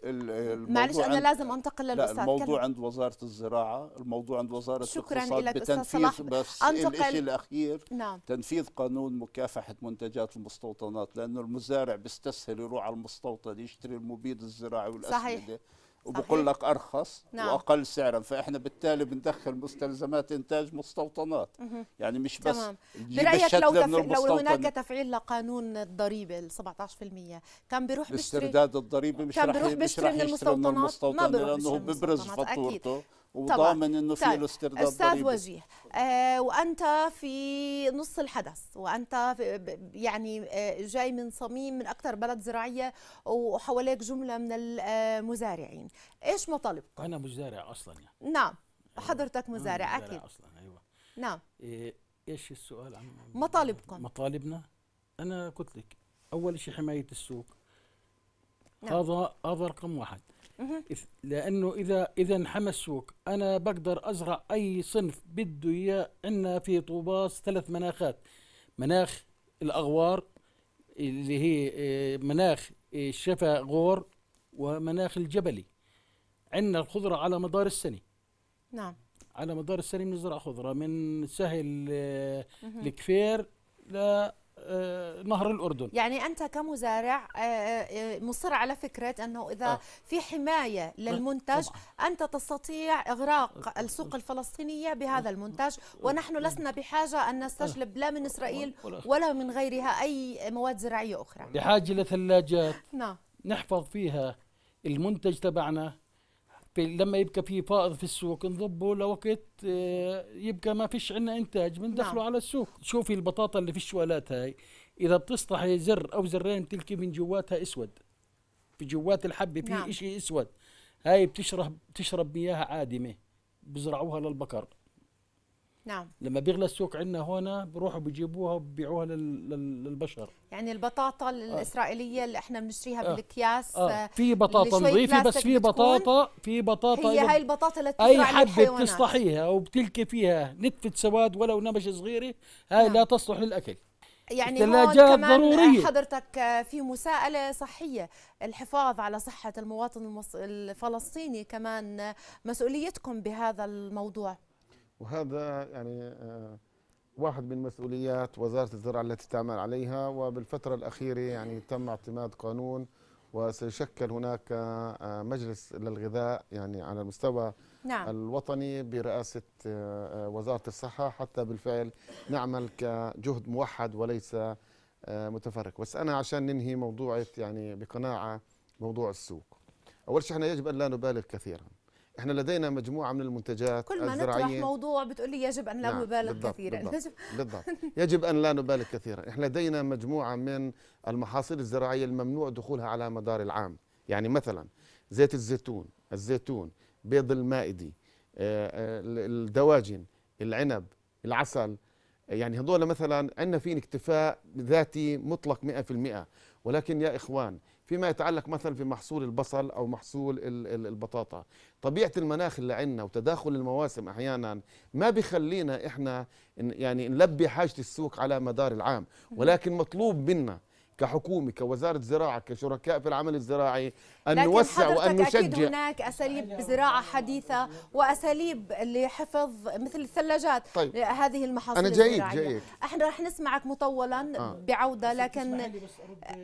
معلش أنا لازم
أنتقل للأستاذ لا الموضوع كلمة. عند
وزارة الزراعة الموضوع عند وزارة شكرا لك بتنفيذ صلاح. بس أنتقل... الشيء الأخير نعم. تنفيذ قانون مكافحة منتجات المستوطنات لأنه المزارع بيستسهل يروح على المستوطن يشتري المبيد الزراعي والأسمدة صحيح. وبقول لك ارخص نعم. واقل سعرا فاحنا بالتالي بندخل مستلزمات انتاج مستوطنات مه. يعني مش بس تمام. برايك لو, تف... لو هناك
تفعيل لقانون الضريبه ال 17% كان بيروح بيشتري استرداد
الضريبه مش كان بيروح بيشتري من المستوطنات, من المستوطنات ما لانه بيبرز فاتورته وضامن انه في طيب، الاسترداد استاذ وجيه
آه وانت في نص الحدث وانت يعني آه، جاي من صميم من اكثر بلد زراعيه وحواليك جمله من المزارعين ايش مطالبك
انا مزارع اصلا يعني.
نعم حضرتك مزارع اكيد اصلا ايوه نعم
إيه، ايش السؤال عن
مطالبكم
مطالبنا انا قلت لك اول شيء حمايه السوق نعم. هذا هذا رقم واحد لانه اذا اذا انحمى السوق انا بقدر ازرع اي صنف بده اياه عندنا في طوباس ثلاث مناخات مناخ الاغوار اللي هي آه، مناخ الشفا آه، غور ومناخ الجبلي عندنا الخضره على مدار السنه نعم على مدار السنه بنزرع خضره من سهل آه، الكفير ل آه، نهر الأردن
يعني أنت كمزارع آه، آه، مصر على فكرة أنه إذا في حماية للمنتج أنت تستطيع إغراق السوق الفلسطينية بهذا المنتج ونحن لسنا بحاجة أن نستجلب لا من إسرائيل ولا من غيرها أي مواد زراعية أخرى
بحاجة لثلاجات نعم نحفظ فيها المنتج تبعنا في لما يبقى في فائض في السوق نضبه لوقت آه، يبقى ما فيش عندنا انتاج بندخله نعم. على السوق شوفي البطاطا اللي في الشوالات هاي اذا بتصطحي زر او زرين بتلقي من جواتها اسود في جوات الحبه في نعم. شيء اسود هاي بتشرب بتشرب مياه عادمه بزرعوها للبقر نعم لما بيغلى السوق عندنا هون بروحوا بيجيبوها وبيبيعوها للبشر
يعني البطاطا آه. الاسرائيليه اللي احنا بنشتريها آه. بالاكياس آه. آه، في بطاطا نظيفه بس في بطاطا
في بطاطا هي هاي البطاطا
اللي اي حبه بتصلحيها
وبتلقي فيها نتفه سواد ولو نبش صغيره هاي نعم. لا تصلح للاكل
يعني هون كمان ضرورية. حضرتك آه، في مساءلة صحية الحفاظ على صحة المواطن الفلسطيني كمان مسؤوليتكم بهذا الموضوع
وهذا يعني آه، واحد من مسؤوليات وزارة الزراعة التي تعمل عليها وبالفترة الأخيرة يعني تم اعتماد قانون وسيشكل هناك آه، مجلس للغذاء يعني على المستوى نعم. الوطني برئاسة آه، وزارة الصحة حتى بالفعل نعمل كجهد موحد وليس متفرق بس أنا عشان ننهي موضوعة يعني بقناعة موضوع السوق أول شيء احنا يجب أن لا نبالغ كثيرا احنا لدينا مجموعه من المنتجات كل ما الزراعية. نطرح
موضوع بتقول لي يجب ان لا نعم نبالغ كثيرا بالضبط, بالضبط
يجب ان لا نبالغ كثيرا احنا لدينا مجموعه من المحاصيل الزراعيه الممنوع دخولها على مدار العام يعني مثلا زيت الزيتون الزيتون بيض المائدي آه، آه، الدواجن العنب العسل يعني هذول مثلا عندنا في اكتفاء ذاتي مطلق 100% ولكن يا اخوان فيما يتعلق مثلا في محصول البصل او محصول البطاطا طبيعه المناخ اللي عندنا وتداخل المواسم احيانا ما بخلينا احنا يعني نلبي حاجه السوق على مدار العام ولكن مطلوب منا كحكومه كوزاره زراعه كشركاء في العمل الزراعي ان نوسع وان نشجع اكيد هناك
اساليب زراعه حديثه واساليب لحفظ مثل الثلاجات طيب. هذه المحاصيل انا جايك جايك احنا رح نسمعك مطولا آه. بعوده لكن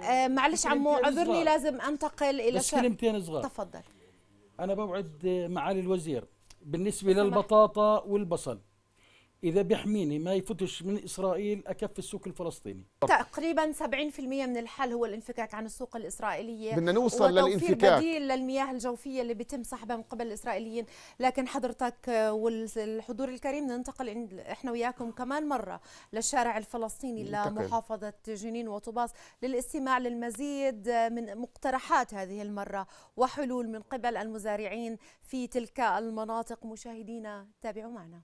آه معلش عمو عذرني لازم انتقل الى بس كلمتين صغار تفضل
انا بوعد معالي الوزير بالنسبه للبطاطا والبصل اذا بيحميني ما يفوتش من اسرائيل اكفي السوق الفلسطيني
تقريبا 70% من الحل هو الانفكاك عن السوق الاسرائيليه بدنا نوصل للانفكاك بديل للمياه الجوفيه اللي بيتم سحبها من قبل الاسرائيليين لكن حضرتك والحضور الكريم ننتقل احنا وياكم كمان مره للشارع الفلسطيني منتقل. لمحافظه جنين وطوباس للاستماع للمزيد من مقترحات هذه المره وحلول من قبل المزارعين في تلك المناطق مشاهدينا تابعوا معنا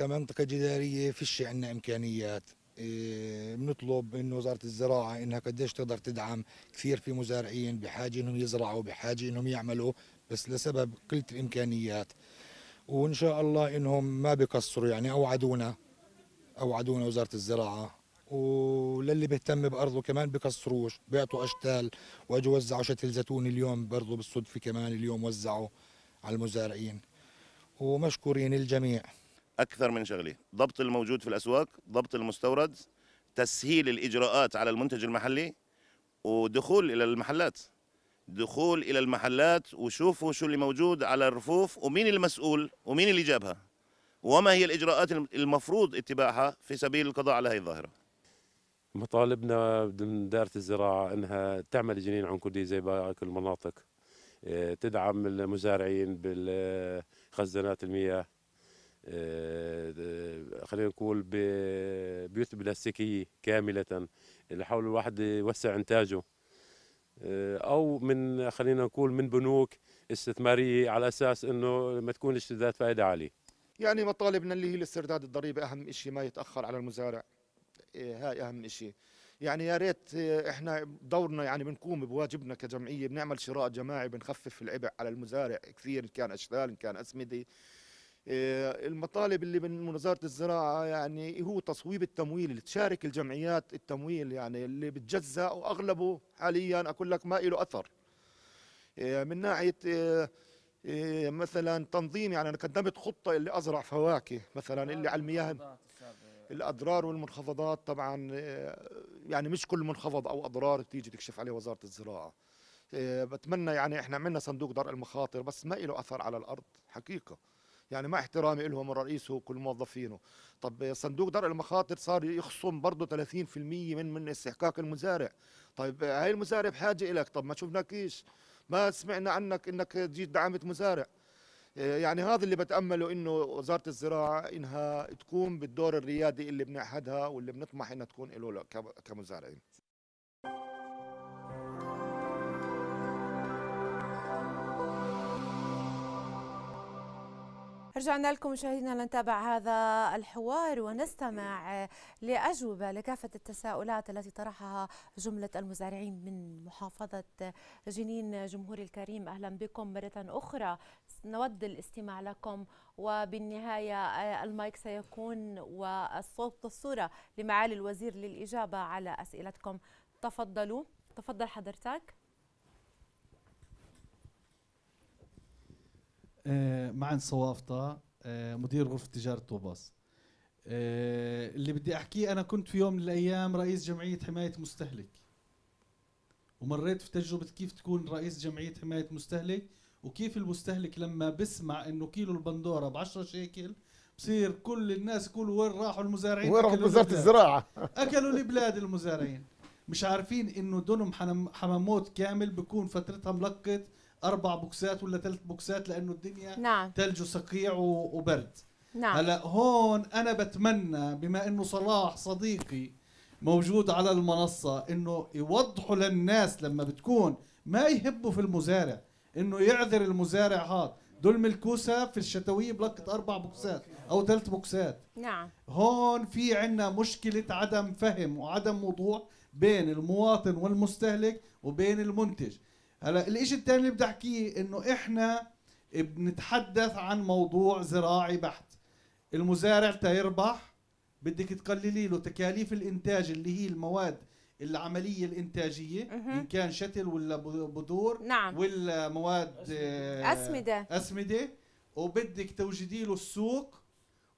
كمنطقة جدارية فيش عندنا إمكانيات إيه، بنطلب من وزارة الزراعة إنها قديش تقدر تدعم كثير في مزارعين بحاجة إنهم يزرعوا بحاجة إنهم يعملوا بس لسبب قلة الإمكانيات وإن شاء الله إنهم ما بقصروا يعني أوعدونا أوعدونا وزارة الزراعة وللي بيهتم بارضه كمان بيقصروش بيعطوا اشتال واجوا وزعوا شتل زيتون اليوم برضه بالصدفه كمان اليوم وزعوا على المزارعين ومشكورين الجميع
اكثر من شغله ضبط الموجود في الاسواق ضبط المستورد تسهيل الاجراءات على المنتج المحلي ودخول الى المحلات دخول الى المحلات وشوفوا شو اللي موجود على الرفوف ومين المسؤول ومين اللي جابها وما هي الاجراءات المفروض اتباعها في سبيل القضاء على هذه الظاهره
مطالبنا من دائره الزراعه انها تعمل جنين عنكودي زي باقي المناطق إيه، تدعم المزارعين بالخزانات المياه آه، آه، خلينا نقول ببيوت بلاستيكيه كامله اللي حاول الواحد يوسع انتاجه آه، او من خلينا نقول من بنوك استثماريه على اساس انه ما تكونش ذات فائده عاليه.
يعني مطالبنا اللي هي الاسترداد الضريبه اهم شيء ما يتاخر على المزارع إيه، هاي اهم شيء. يعني يا ريت احنا دورنا يعني بنقوم بواجبنا كجمعيه بنعمل شراء جماعي بنخفف العبء على المزارع كثير ان كان اشغال ان كان اسمده آه، المطالب اللي من وزاره الزراعه يعني هو تصويب التمويل اللي تشارك الجمعيات التمويل يعني اللي بتجزأ واغلبه حاليا اقول لك ما له اثر آه، من ناحيه آه، مثلا تنظيم يعني انا قدمت خطه اللي ازرع فواكه مثلا اللي على المياه الاضرار والمنخفضات طبعا يعني مش كل منخفض او اضرار بتيجي تكشف عليه وزاره الزراعه بتمنى يعني احنا عملنا صندوق درء المخاطر بس ما له اثر على الارض حقيقه يعني مع احترامي لهم الرئيس وكل موظفينه طب صندوق درء المخاطر صار يخصم برضه 30% من من استحقاق المزارع طيب هاي المزارع بحاجه لك طب ما شفناكيش ما سمعنا عنك انك جيت دعمت مزارع يعني هذا اللي بتامله انه وزاره الزراعه انها تقوم بالدور الريادي اللي بنعهدها واللي بنطمح انها تكون له كمزارعين
رجعنا لكم مشاهدينا لنتابع هذا الحوار ونستمع لأجوبة لكافة التساؤلات التي طرحها جملة المزارعين من محافظة جنين جمهوري الكريم أهلا بكم مرة أخرى نود الاستماع لكم وبالنهاية المايك سيكون والصوت والصورة لمعالي الوزير للإجابة على أسئلتكم تفضلوا تفضل حضرتك
آه، معن صوافطة آه، مدير غرفة تجارة طوباس آه، اللي بدي أحكيه أنا كنت في يوم من الأيام رئيس جمعية حماية مستهلك ومريت في تجربة كيف تكون رئيس جمعية حماية مستهلك وكيف المستهلك لما بسمع انه كيلو البندوره ب 10 شيكل بصير كل الناس يقولوا وين راحوا المزارعين وين راحوا وزاره الزراعه اكلوا البلاد المزارعين مش عارفين انه دنم حمامات كامل بكون فترتها ملقط اربع بوكسات ولا ثلاث بوكسات لانه الدنيا نعم. ثلج وصقيع وبرد نعم. هلا هون انا بتمنى بما انه صلاح صديقي موجود على المنصه انه يوضحوا للناس لما بتكون ما يهبوا في المزارع انه يعذر المزارع هذا دول ملكوسة في الشتوية بلقة أربع بوكسات أو ثلاث بوكسات نعم هون في عنا مشكلة عدم فهم وعدم وضوح بين المواطن والمستهلك وبين المنتج هلا الإشي الثاني اللي بدي أحكيه إنه إحنا بنتحدث عن موضوع زراعي بحت المزارع تيربح بدك تقللي له تكاليف الإنتاج اللي هي المواد العمليه الانتاجيه ان كان شتل ولا بذور نعم. ولا مواد آه، اسمده اسمده وبدك توجدي له السوق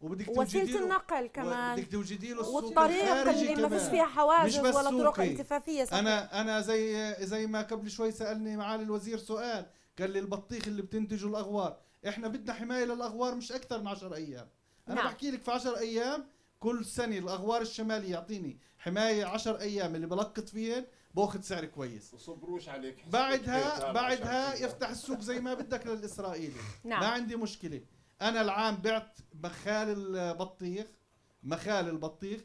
وبدك وسيله النقل كمان بدك توجدي له السوق والطريق اللي ما فيش فيها حواجز ولا طرق انتفاخيه انا انا زي زي ما قبل شوي سالني معالي الوزير سؤال قال لي البطيخ اللي بتنتجه الاغوار احنا بدنا حمايه للاغوار مش اكثر من 10 ايام انا نعم. بحكي لك في 10 ايام كل سنه الاغوار الشمالي يعطيني حمايه 10 ايام اللي بلقط فيهن باخذ سعر كويس
وصبروش عليك بعدها بعدها يفتح
السوق زي ما بدك للاسرائيلي نعم. ما عندي مشكله انا العام بعت بخال البطيخ مخال البطيخ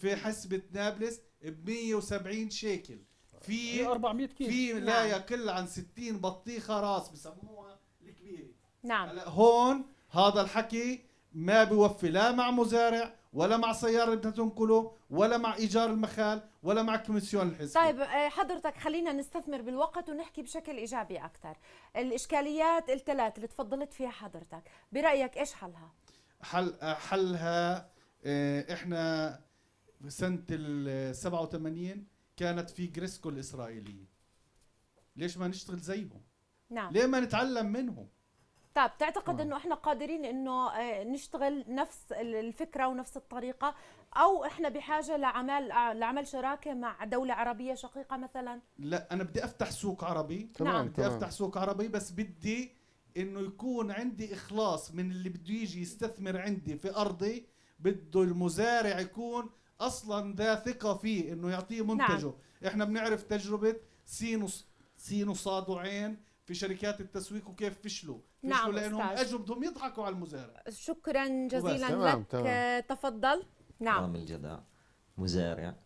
في حسبه نابلس ب 170 شيكل في 400 كيلو في لا نعم. يقل عن 60 بطيخه راس
بسموها الكبيره نعم هلا
هون هذا الحكي ما بيوفي لا مع مزارع ولا مع سيارة بدها تنقله ولا مع إيجار المخال ولا مع كوميسيون الحزب طيب
آه، حضرتك خلينا نستثمر بالوقت ونحكي بشكل إيجابي أكثر الإشكاليات الثلاث اللي تفضلت فيها حضرتك برأيك إيش حلها؟
حل آه، حلها آه، إحنا سنة ال 87 كانت في جريسكو الإسرائيلية ليش ما نشتغل زيهم؟
نعم ليه ما نتعلم منهم؟ طب تعتقد آه. انه احنا قادرين انه آه، نشتغل نفس الفكره ونفس الطريقه او احنا بحاجه لعمل آه، لعمل شراكه مع دوله عربيه شقيقه مثلا
لا انا بدي افتح سوق عربي تمام نعم. بدي افتح سوق عربي بس بدي انه يكون عندي اخلاص من اللي بده يجي يستثمر عندي في ارضي بده المزارع يكون اصلا ذا ثقه فيه انه يعطيه نعم. منتجه نعم. احنا بنعرف تجربه سين وص... سين وصاد وعين في شركات التسويق وكيف فشلوا فشلوا نعم لانهم أستاذ. اجوا بدهم يضحكوا على المزارع
شكرا جزيلا تمام لك تمام. آه، تفضل نعم رامي
الجدع مزارع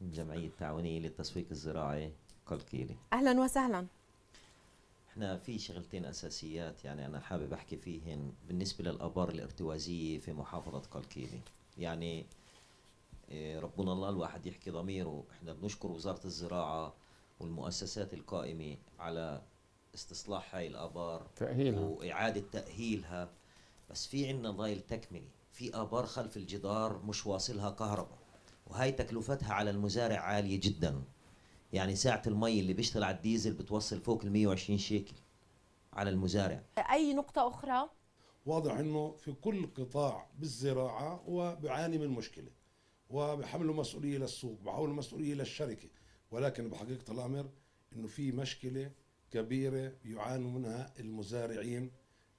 الجمعية التعاونية للتسويق الزراعي قلقيلي
أهلا وسهلا
احنا في شغلتين أساسيات يعني أنا حابب أحكي فيهن بالنسبة للأبار الارتوازية في محافظة قلقيلي يعني آه، ربنا الله الواحد يحكي ضميره احنا بنشكر وزارة الزراعة والمؤسسات القائمة على استصلاح هاي الابار تأهيلها واعاده تاهيلها بس في عندنا ضايل تكمله في ابار خلف الجدار مش واصلها كهرباء وهي تكلفتها على المزارع عاليه جدا يعني ساعه المي اللي بيشتغل على الديزل بتوصل فوق ال 120 شيكل على المزارع
اي نقطه اخرى
واضح انه في كل قطاع بالزراعه هو بيعاني من مشكله وبحملوا مسؤوليه للسوق بحولوا مسؤوليه للشركه ولكن بحقيقه الامر انه في مشكله كبيرة يعاني منها المزارعين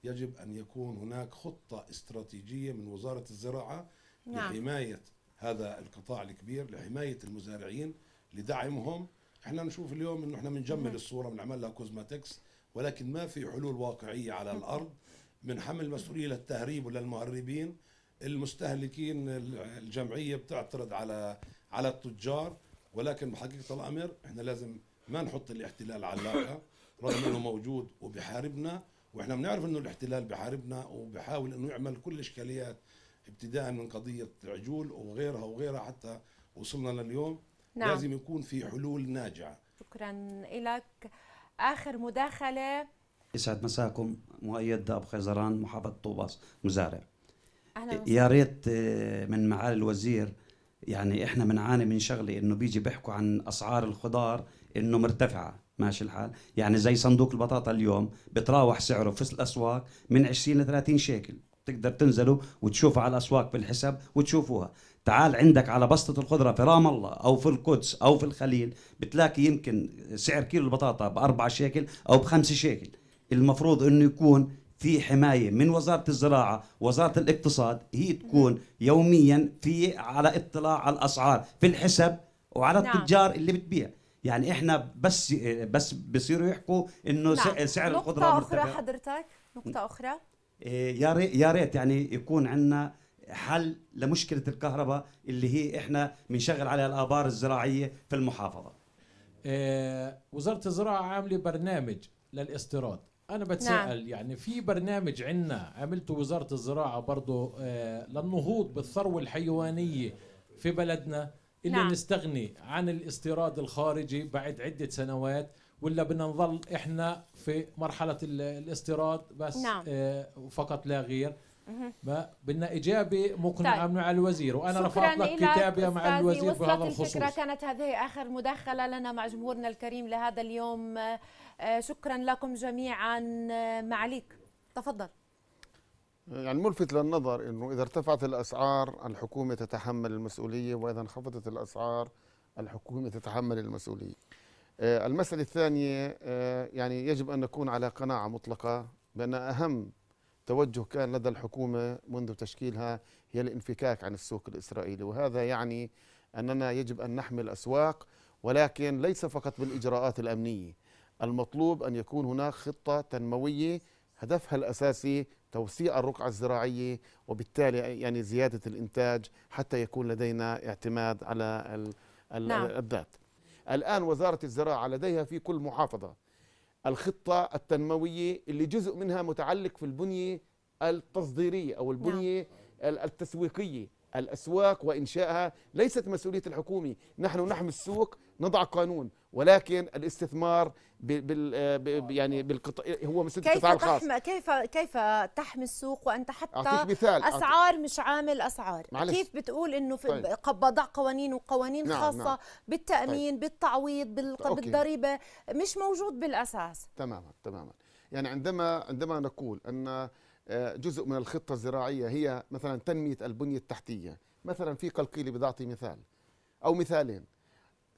يجب أن يكون هناك خطة استراتيجية من وزارة الزراعة نعم. لحماية هذا القطاع الكبير لحماية المزارعين لدعمهم احنا نشوف اليوم انه احنا بنجمل نعم. الصورة بنعمل لها كوزماتكس ولكن ما في حلول واقعية على الأرض من حمل مسؤولية للتهريب وللمهربين المستهلكين الجمعية بتعترض على على التجار ولكن بحقيقة الأمر احنا لازم ما نحط الاحتلال على اللاقة رغم انه موجود وبحاربنا واحنا بنعرف انه الاحتلال بحاربنا وبحاول انه يعمل كل الاشكاليات ابتداء من قضيه عجول وغيرها وغيرها حتى وصلنا لليوم نعم. لازم يكون
في حلول ناجعه
شكرا لك اخر مداخله
يسعد مساكم مؤيد ابو خيزران محافظ طوباس مزارع أهلا يا ريت آه، من معالي الوزير يعني احنا بنعاني من شغله انه بيجي بيحكوا عن اسعار الخضار انه مرتفعه ماشي الحال يعني زي صندوق البطاطا اليوم بتراوح سعره في الاسواق من 20 ل 30 شيكل تقدر تنزلوا وتشوفوا على الاسواق بالحساب وتشوفوها تعال عندك على بسطة الخضرة في رام الله أو في القدس أو في الخليل بتلاقي يمكن سعر كيلو البطاطا بأربعة شيكل أو بخمسة شيكل المفروض أنه يكون في حماية من وزارة الزراعة وزارة الاقتصاد هي تكون يوميا في على اطلاع على الأسعار في الحسب وعلى نعم. التجار اللي بتبيع يعني احنا بس بس بصيروا يحكوا انه نعم. سعر نقطة الخضره نقطه اخرى
حضرتك نقطه نعم. اخرى
إيه، يا ريت يا ريت يعني يكون عندنا حل لمشكله الكهرباء اللي هي احنا بنشغل عليها الابار الزراعيه في المحافظه
إيه، وزاره الزراعه عامله برنامج للاستيراد انا بتساءل نعم. يعني في برنامج عندنا عملته وزاره الزراعه برضه إيه، للنهوض بالثروه الحيوانيه في بلدنا اللي نعم. نستغني عن الاستيراد الخارجي بعد عدة سنوات ولا بدنا نظل احنا في مرحلة الاستيراد بس نعم. آه فقط لا غير بدنا إجابة مقنعة طيب. من على الوزير
وأنا رفعت لك كتابي مع الوزير في هذا الخصوص الفكرة
كانت هذه آخر مداخلة لنا مع جمهورنا الكريم لهذا اليوم آه شكرا لكم جميعا آه، معليك تفضل
يعني ملفت للنظر انه اذا ارتفعت الاسعار الحكومه تتحمل المسؤوليه واذا انخفضت الاسعار الحكومه تتحمل المسؤوليه. آه، المساله الثانيه آه، يعني يجب ان نكون على قناعه مطلقه بان اهم توجه كان لدى الحكومه منذ تشكيلها هي الانفكاك عن السوق الاسرائيلي وهذا يعني اننا يجب ان نحمي الاسواق ولكن ليس فقط بالاجراءات الامنيه المطلوب ان يكون هناك خطه تنمويه هدفها الاساسي توسيع الرقعة الزراعية وبالتالي يعني زيادة الإنتاج حتى يكون لدينا اعتماد على ال ال نعم. الذات الآن وزارة الزراعة لديها في كل محافظة الخطة التنموية اللي جزء منها متعلق في البنية التصديرية أو نعم. البنية نعم. التسويقية الأسواق وإنشائها ليست مسؤولية الحكومة نحن نحمي السوق نضع قانون ولكن الاستثمار بال آه، يعني بالقطاع هو مثل القطاع الخاص
كيف كيف تحمي السوق وانت حتى مثال اسعار مش عامل اسعار معلش. كيف بتقول انه في طيب. بضع قوانين وقوانين نعم خاصه نعم. بالتامين طيب. بالتعويض طيب، بالضريبه مش موجود بالاساس
تماما تماما يعني عندما عندما نقول ان آه، جزء من الخطه الزراعيه هي مثلا تنميه البنيه التحتيه مثلا في قلقيلي بدي اعطي مثال او مثالين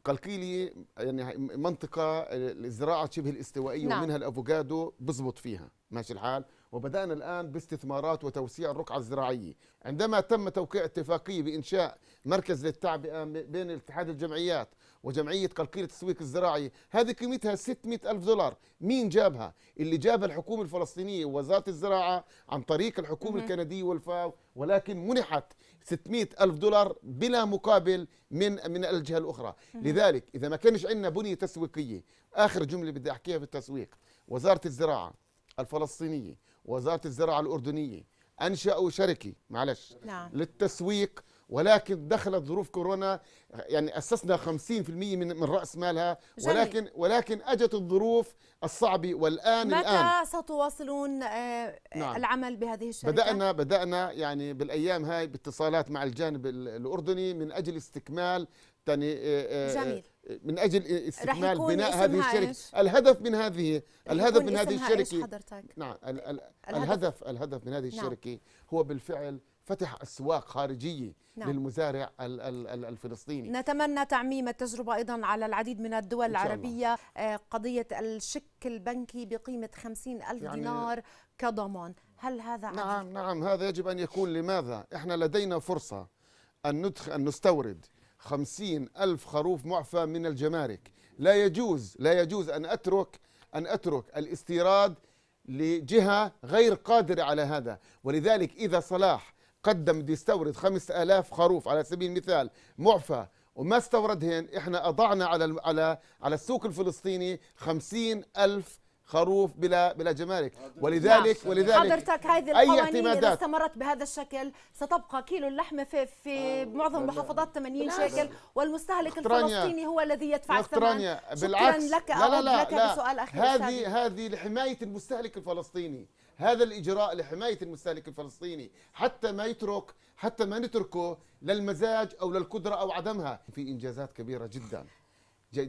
قلقيلي يعني منطقة الزراعة آه، شبه الاستوائية نعم. ومنها الأفوكادو بزبط فيها ماشي الحال وبدأنا الآن باستثمارات وتوسيع الرقعة الزراعية عندما تم توقيع اتفاقية بإنشاء مركز للتعبئة آه، بين اتحاد الجمعيات وجمعية قلقيلة التسويق الزراعي هذه قيمتها 600 ألف دولار مين جابها؟ اللي جابها الحكومة الفلسطينية ووزارة الزراعة عن طريق الحكومة الكندية والفاو ولكن منحت 600 ألف دولار بلا مقابل من من الجهة الأخرى لذلك إذا ما كانش عندنا بنية تسويقية آخر جملة بدي أحكيها في التسويق وزارة الزراعة الفلسطينية وزارة الزراعة الأردنية أنشأوا شركة معلش نعم. للتسويق ولكن دخلت ظروف كورونا يعني اسسنا 50% من من راس مالها جميل. ولكن ولكن اجت الظروف الصعبه والان متى الان
ستواصلون آه، نعم. العمل بهذه الشركه؟ بدانا
بدانا يعني بالايام هاي باتصالات مع الجانب الاردني من اجل استكمال يعني جميل من اجل استكمال بناء هذه الشركه إيش؟ الهدف من هذه الهدف من هذه الشركه نعم الهدف الهدف من هذه نعم. الشركه نعم. هو بالفعل فتح أسواق خارجية نعم. للمزارع الفلسطيني
نتمنى تعميم التجربة أيضا على العديد من الدول العربية آه، قضية الشك البنكي بقيمة 50 ألف يعني دينار كضمان هل هذا نعم نعم
نعم هذا يجب أن يكون لماذا؟ إحنا لدينا فرصة أن, ندخ... أن نستورد 50 ألف خروف معفى من الجمارك لا يجوز لا يجوز أن أترك أن أترك الاستيراد لجهة غير قادرة على هذا ولذلك إذا صلاح قدم بده يستورد 5000 خروف على سبيل المثال معفى وما استوردهن احنا اضعنا على على على السوق الفلسطيني 50000 خروف بلا بلا جمارك نعم. ولذلك نعم. ولذلك حضرتك هذه القوانين اذا
استمرت بهذا الشكل ستبقى كيلو اللحمه في في معظم المحافظات 80 شيكل والمستهلك الفلسطيني هو الذي يدفع الثمن بالعكس شكرا لك لا لا لا, لا. بسؤال اخير هذه
هذه لحمايه المستهلك الفلسطيني هذا الإجراء لحماية المستهلك الفلسطيني حتى ما يترك حتى ما نتركه للمزاج أو للقدرة أو عدمها في إنجازات كبيرة جدا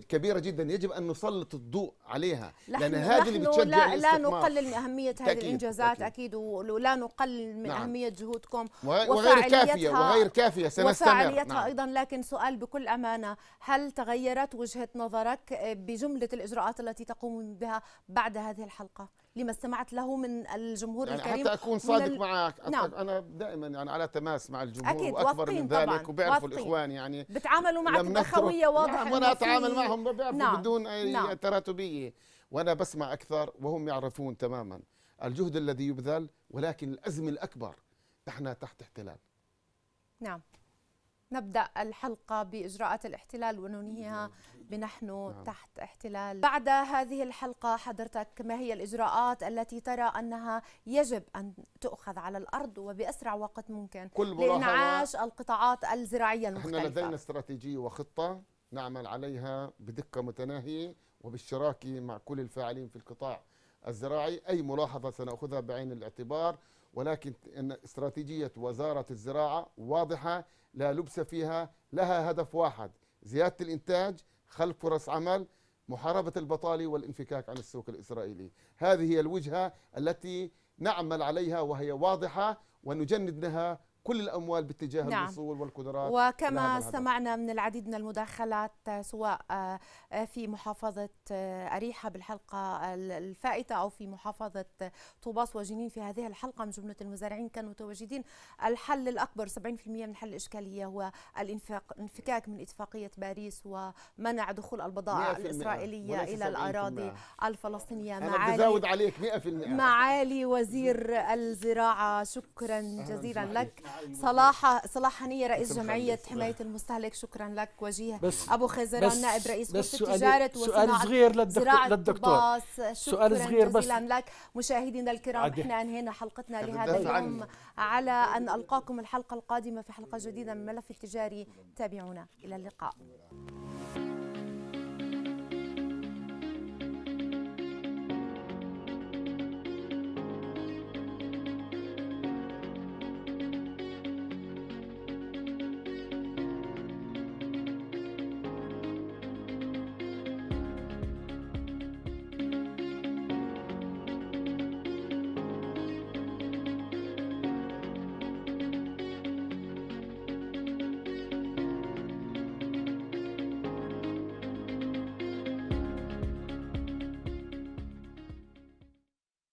كبيره جدا يجب ان نسلط الضوء عليها لان هذه اللي بتشجع لا, لا نقلل من
اهميه هذه تأكيد الانجازات اكيد, أكيد ولا نقلل من نعم. اهميه جهودكم وغير كافيه وغير كافيه سنستمر وفعاليتها نعم. ايضا لكن سؤال بكل امانه هل تغيرت وجهه نظرك بجمله الاجراءات التي تقوم بها بعد هذه الحلقه لما استمعت له من الجمهور يعني الكريم حتى اكون صادق ال...
معك نعم. انا دائما يعني على تماس مع الجمهور أكيد. واكبر من ذلك وبيعرفوا الاخوان يعني بتعاملوا معك باخويه واضحه نعم وانا اتعامل معهم بيعرفوا نعم. بدون اي نعم. تراتبيه وانا بسمع اكثر وهم يعرفون تماما الجهد الذي يبذل ولكن الازمه الاكبر نحن تحت احتلال
نعم نبدا الحلقه باجراءات الاحتلال وننهيها نعم. بنحن نعم. تحت احتلال بعد هذه الحلقة حضرتك ما هي الإجراءات التي ترى أنها يجب أن تؤخذ على الأرض وبأسرع وقت ممكن كل لإنعاش القطاعات الزراعية المختلفة نحن لدينا
استراتيجية وخطة نعمل عليها بدقة متناهية وبالشراكة مع كل الفاعلين في القطاع الزراعي أي ملاحظة سنأخذها بعين الاعتبار ولكن إن استراتيجية وزارة الزراعة واضحة لا لبس فيها لها هدف واحد زيادة الإنتاج خلق فرص عمل محاربة البطالة والانفكاك عن السوق الإسرائيلي هذه هي الوجهة التي نعمل عليها وهي واضحة ونجند لها كل الأموال باتجاه نعم. الوصول والقدرات وكما سمعنا
من العديد من المداخلات آه، سواء آه، آه، في محافظة أريحة بالحلقة الفائتة أو في محافظة طوباس وجنين في هذه الحلقة من جملة المزارعين كانوا متواجدين الحل الأكبر 70% من حل الإشكالية هو الانفاق الانفكاك من اتفاقية باريس ومنع دخول البضائع الإسرائيلية إلى الأراضي الفلسطينية أنا معالي عليك 100% معالي وزير الزراعة شكرا جزيلا لك أيوة. صلاح صلاح هنيه رئيس جمعيه آه. حمايه المستهلك شكرا لك وجيه بس ابو خزران نائب رئيس التجاره تجاره وصناعه صغير للدكتور شكرا سؤال صغير بس لك مشاهدينا الكرام احنا انهينا حلقتنا لهذا اليوم على ان القاكم الحلقه القادمه في حلقه جديده من ملف التجاري تابعونا الى اللقاء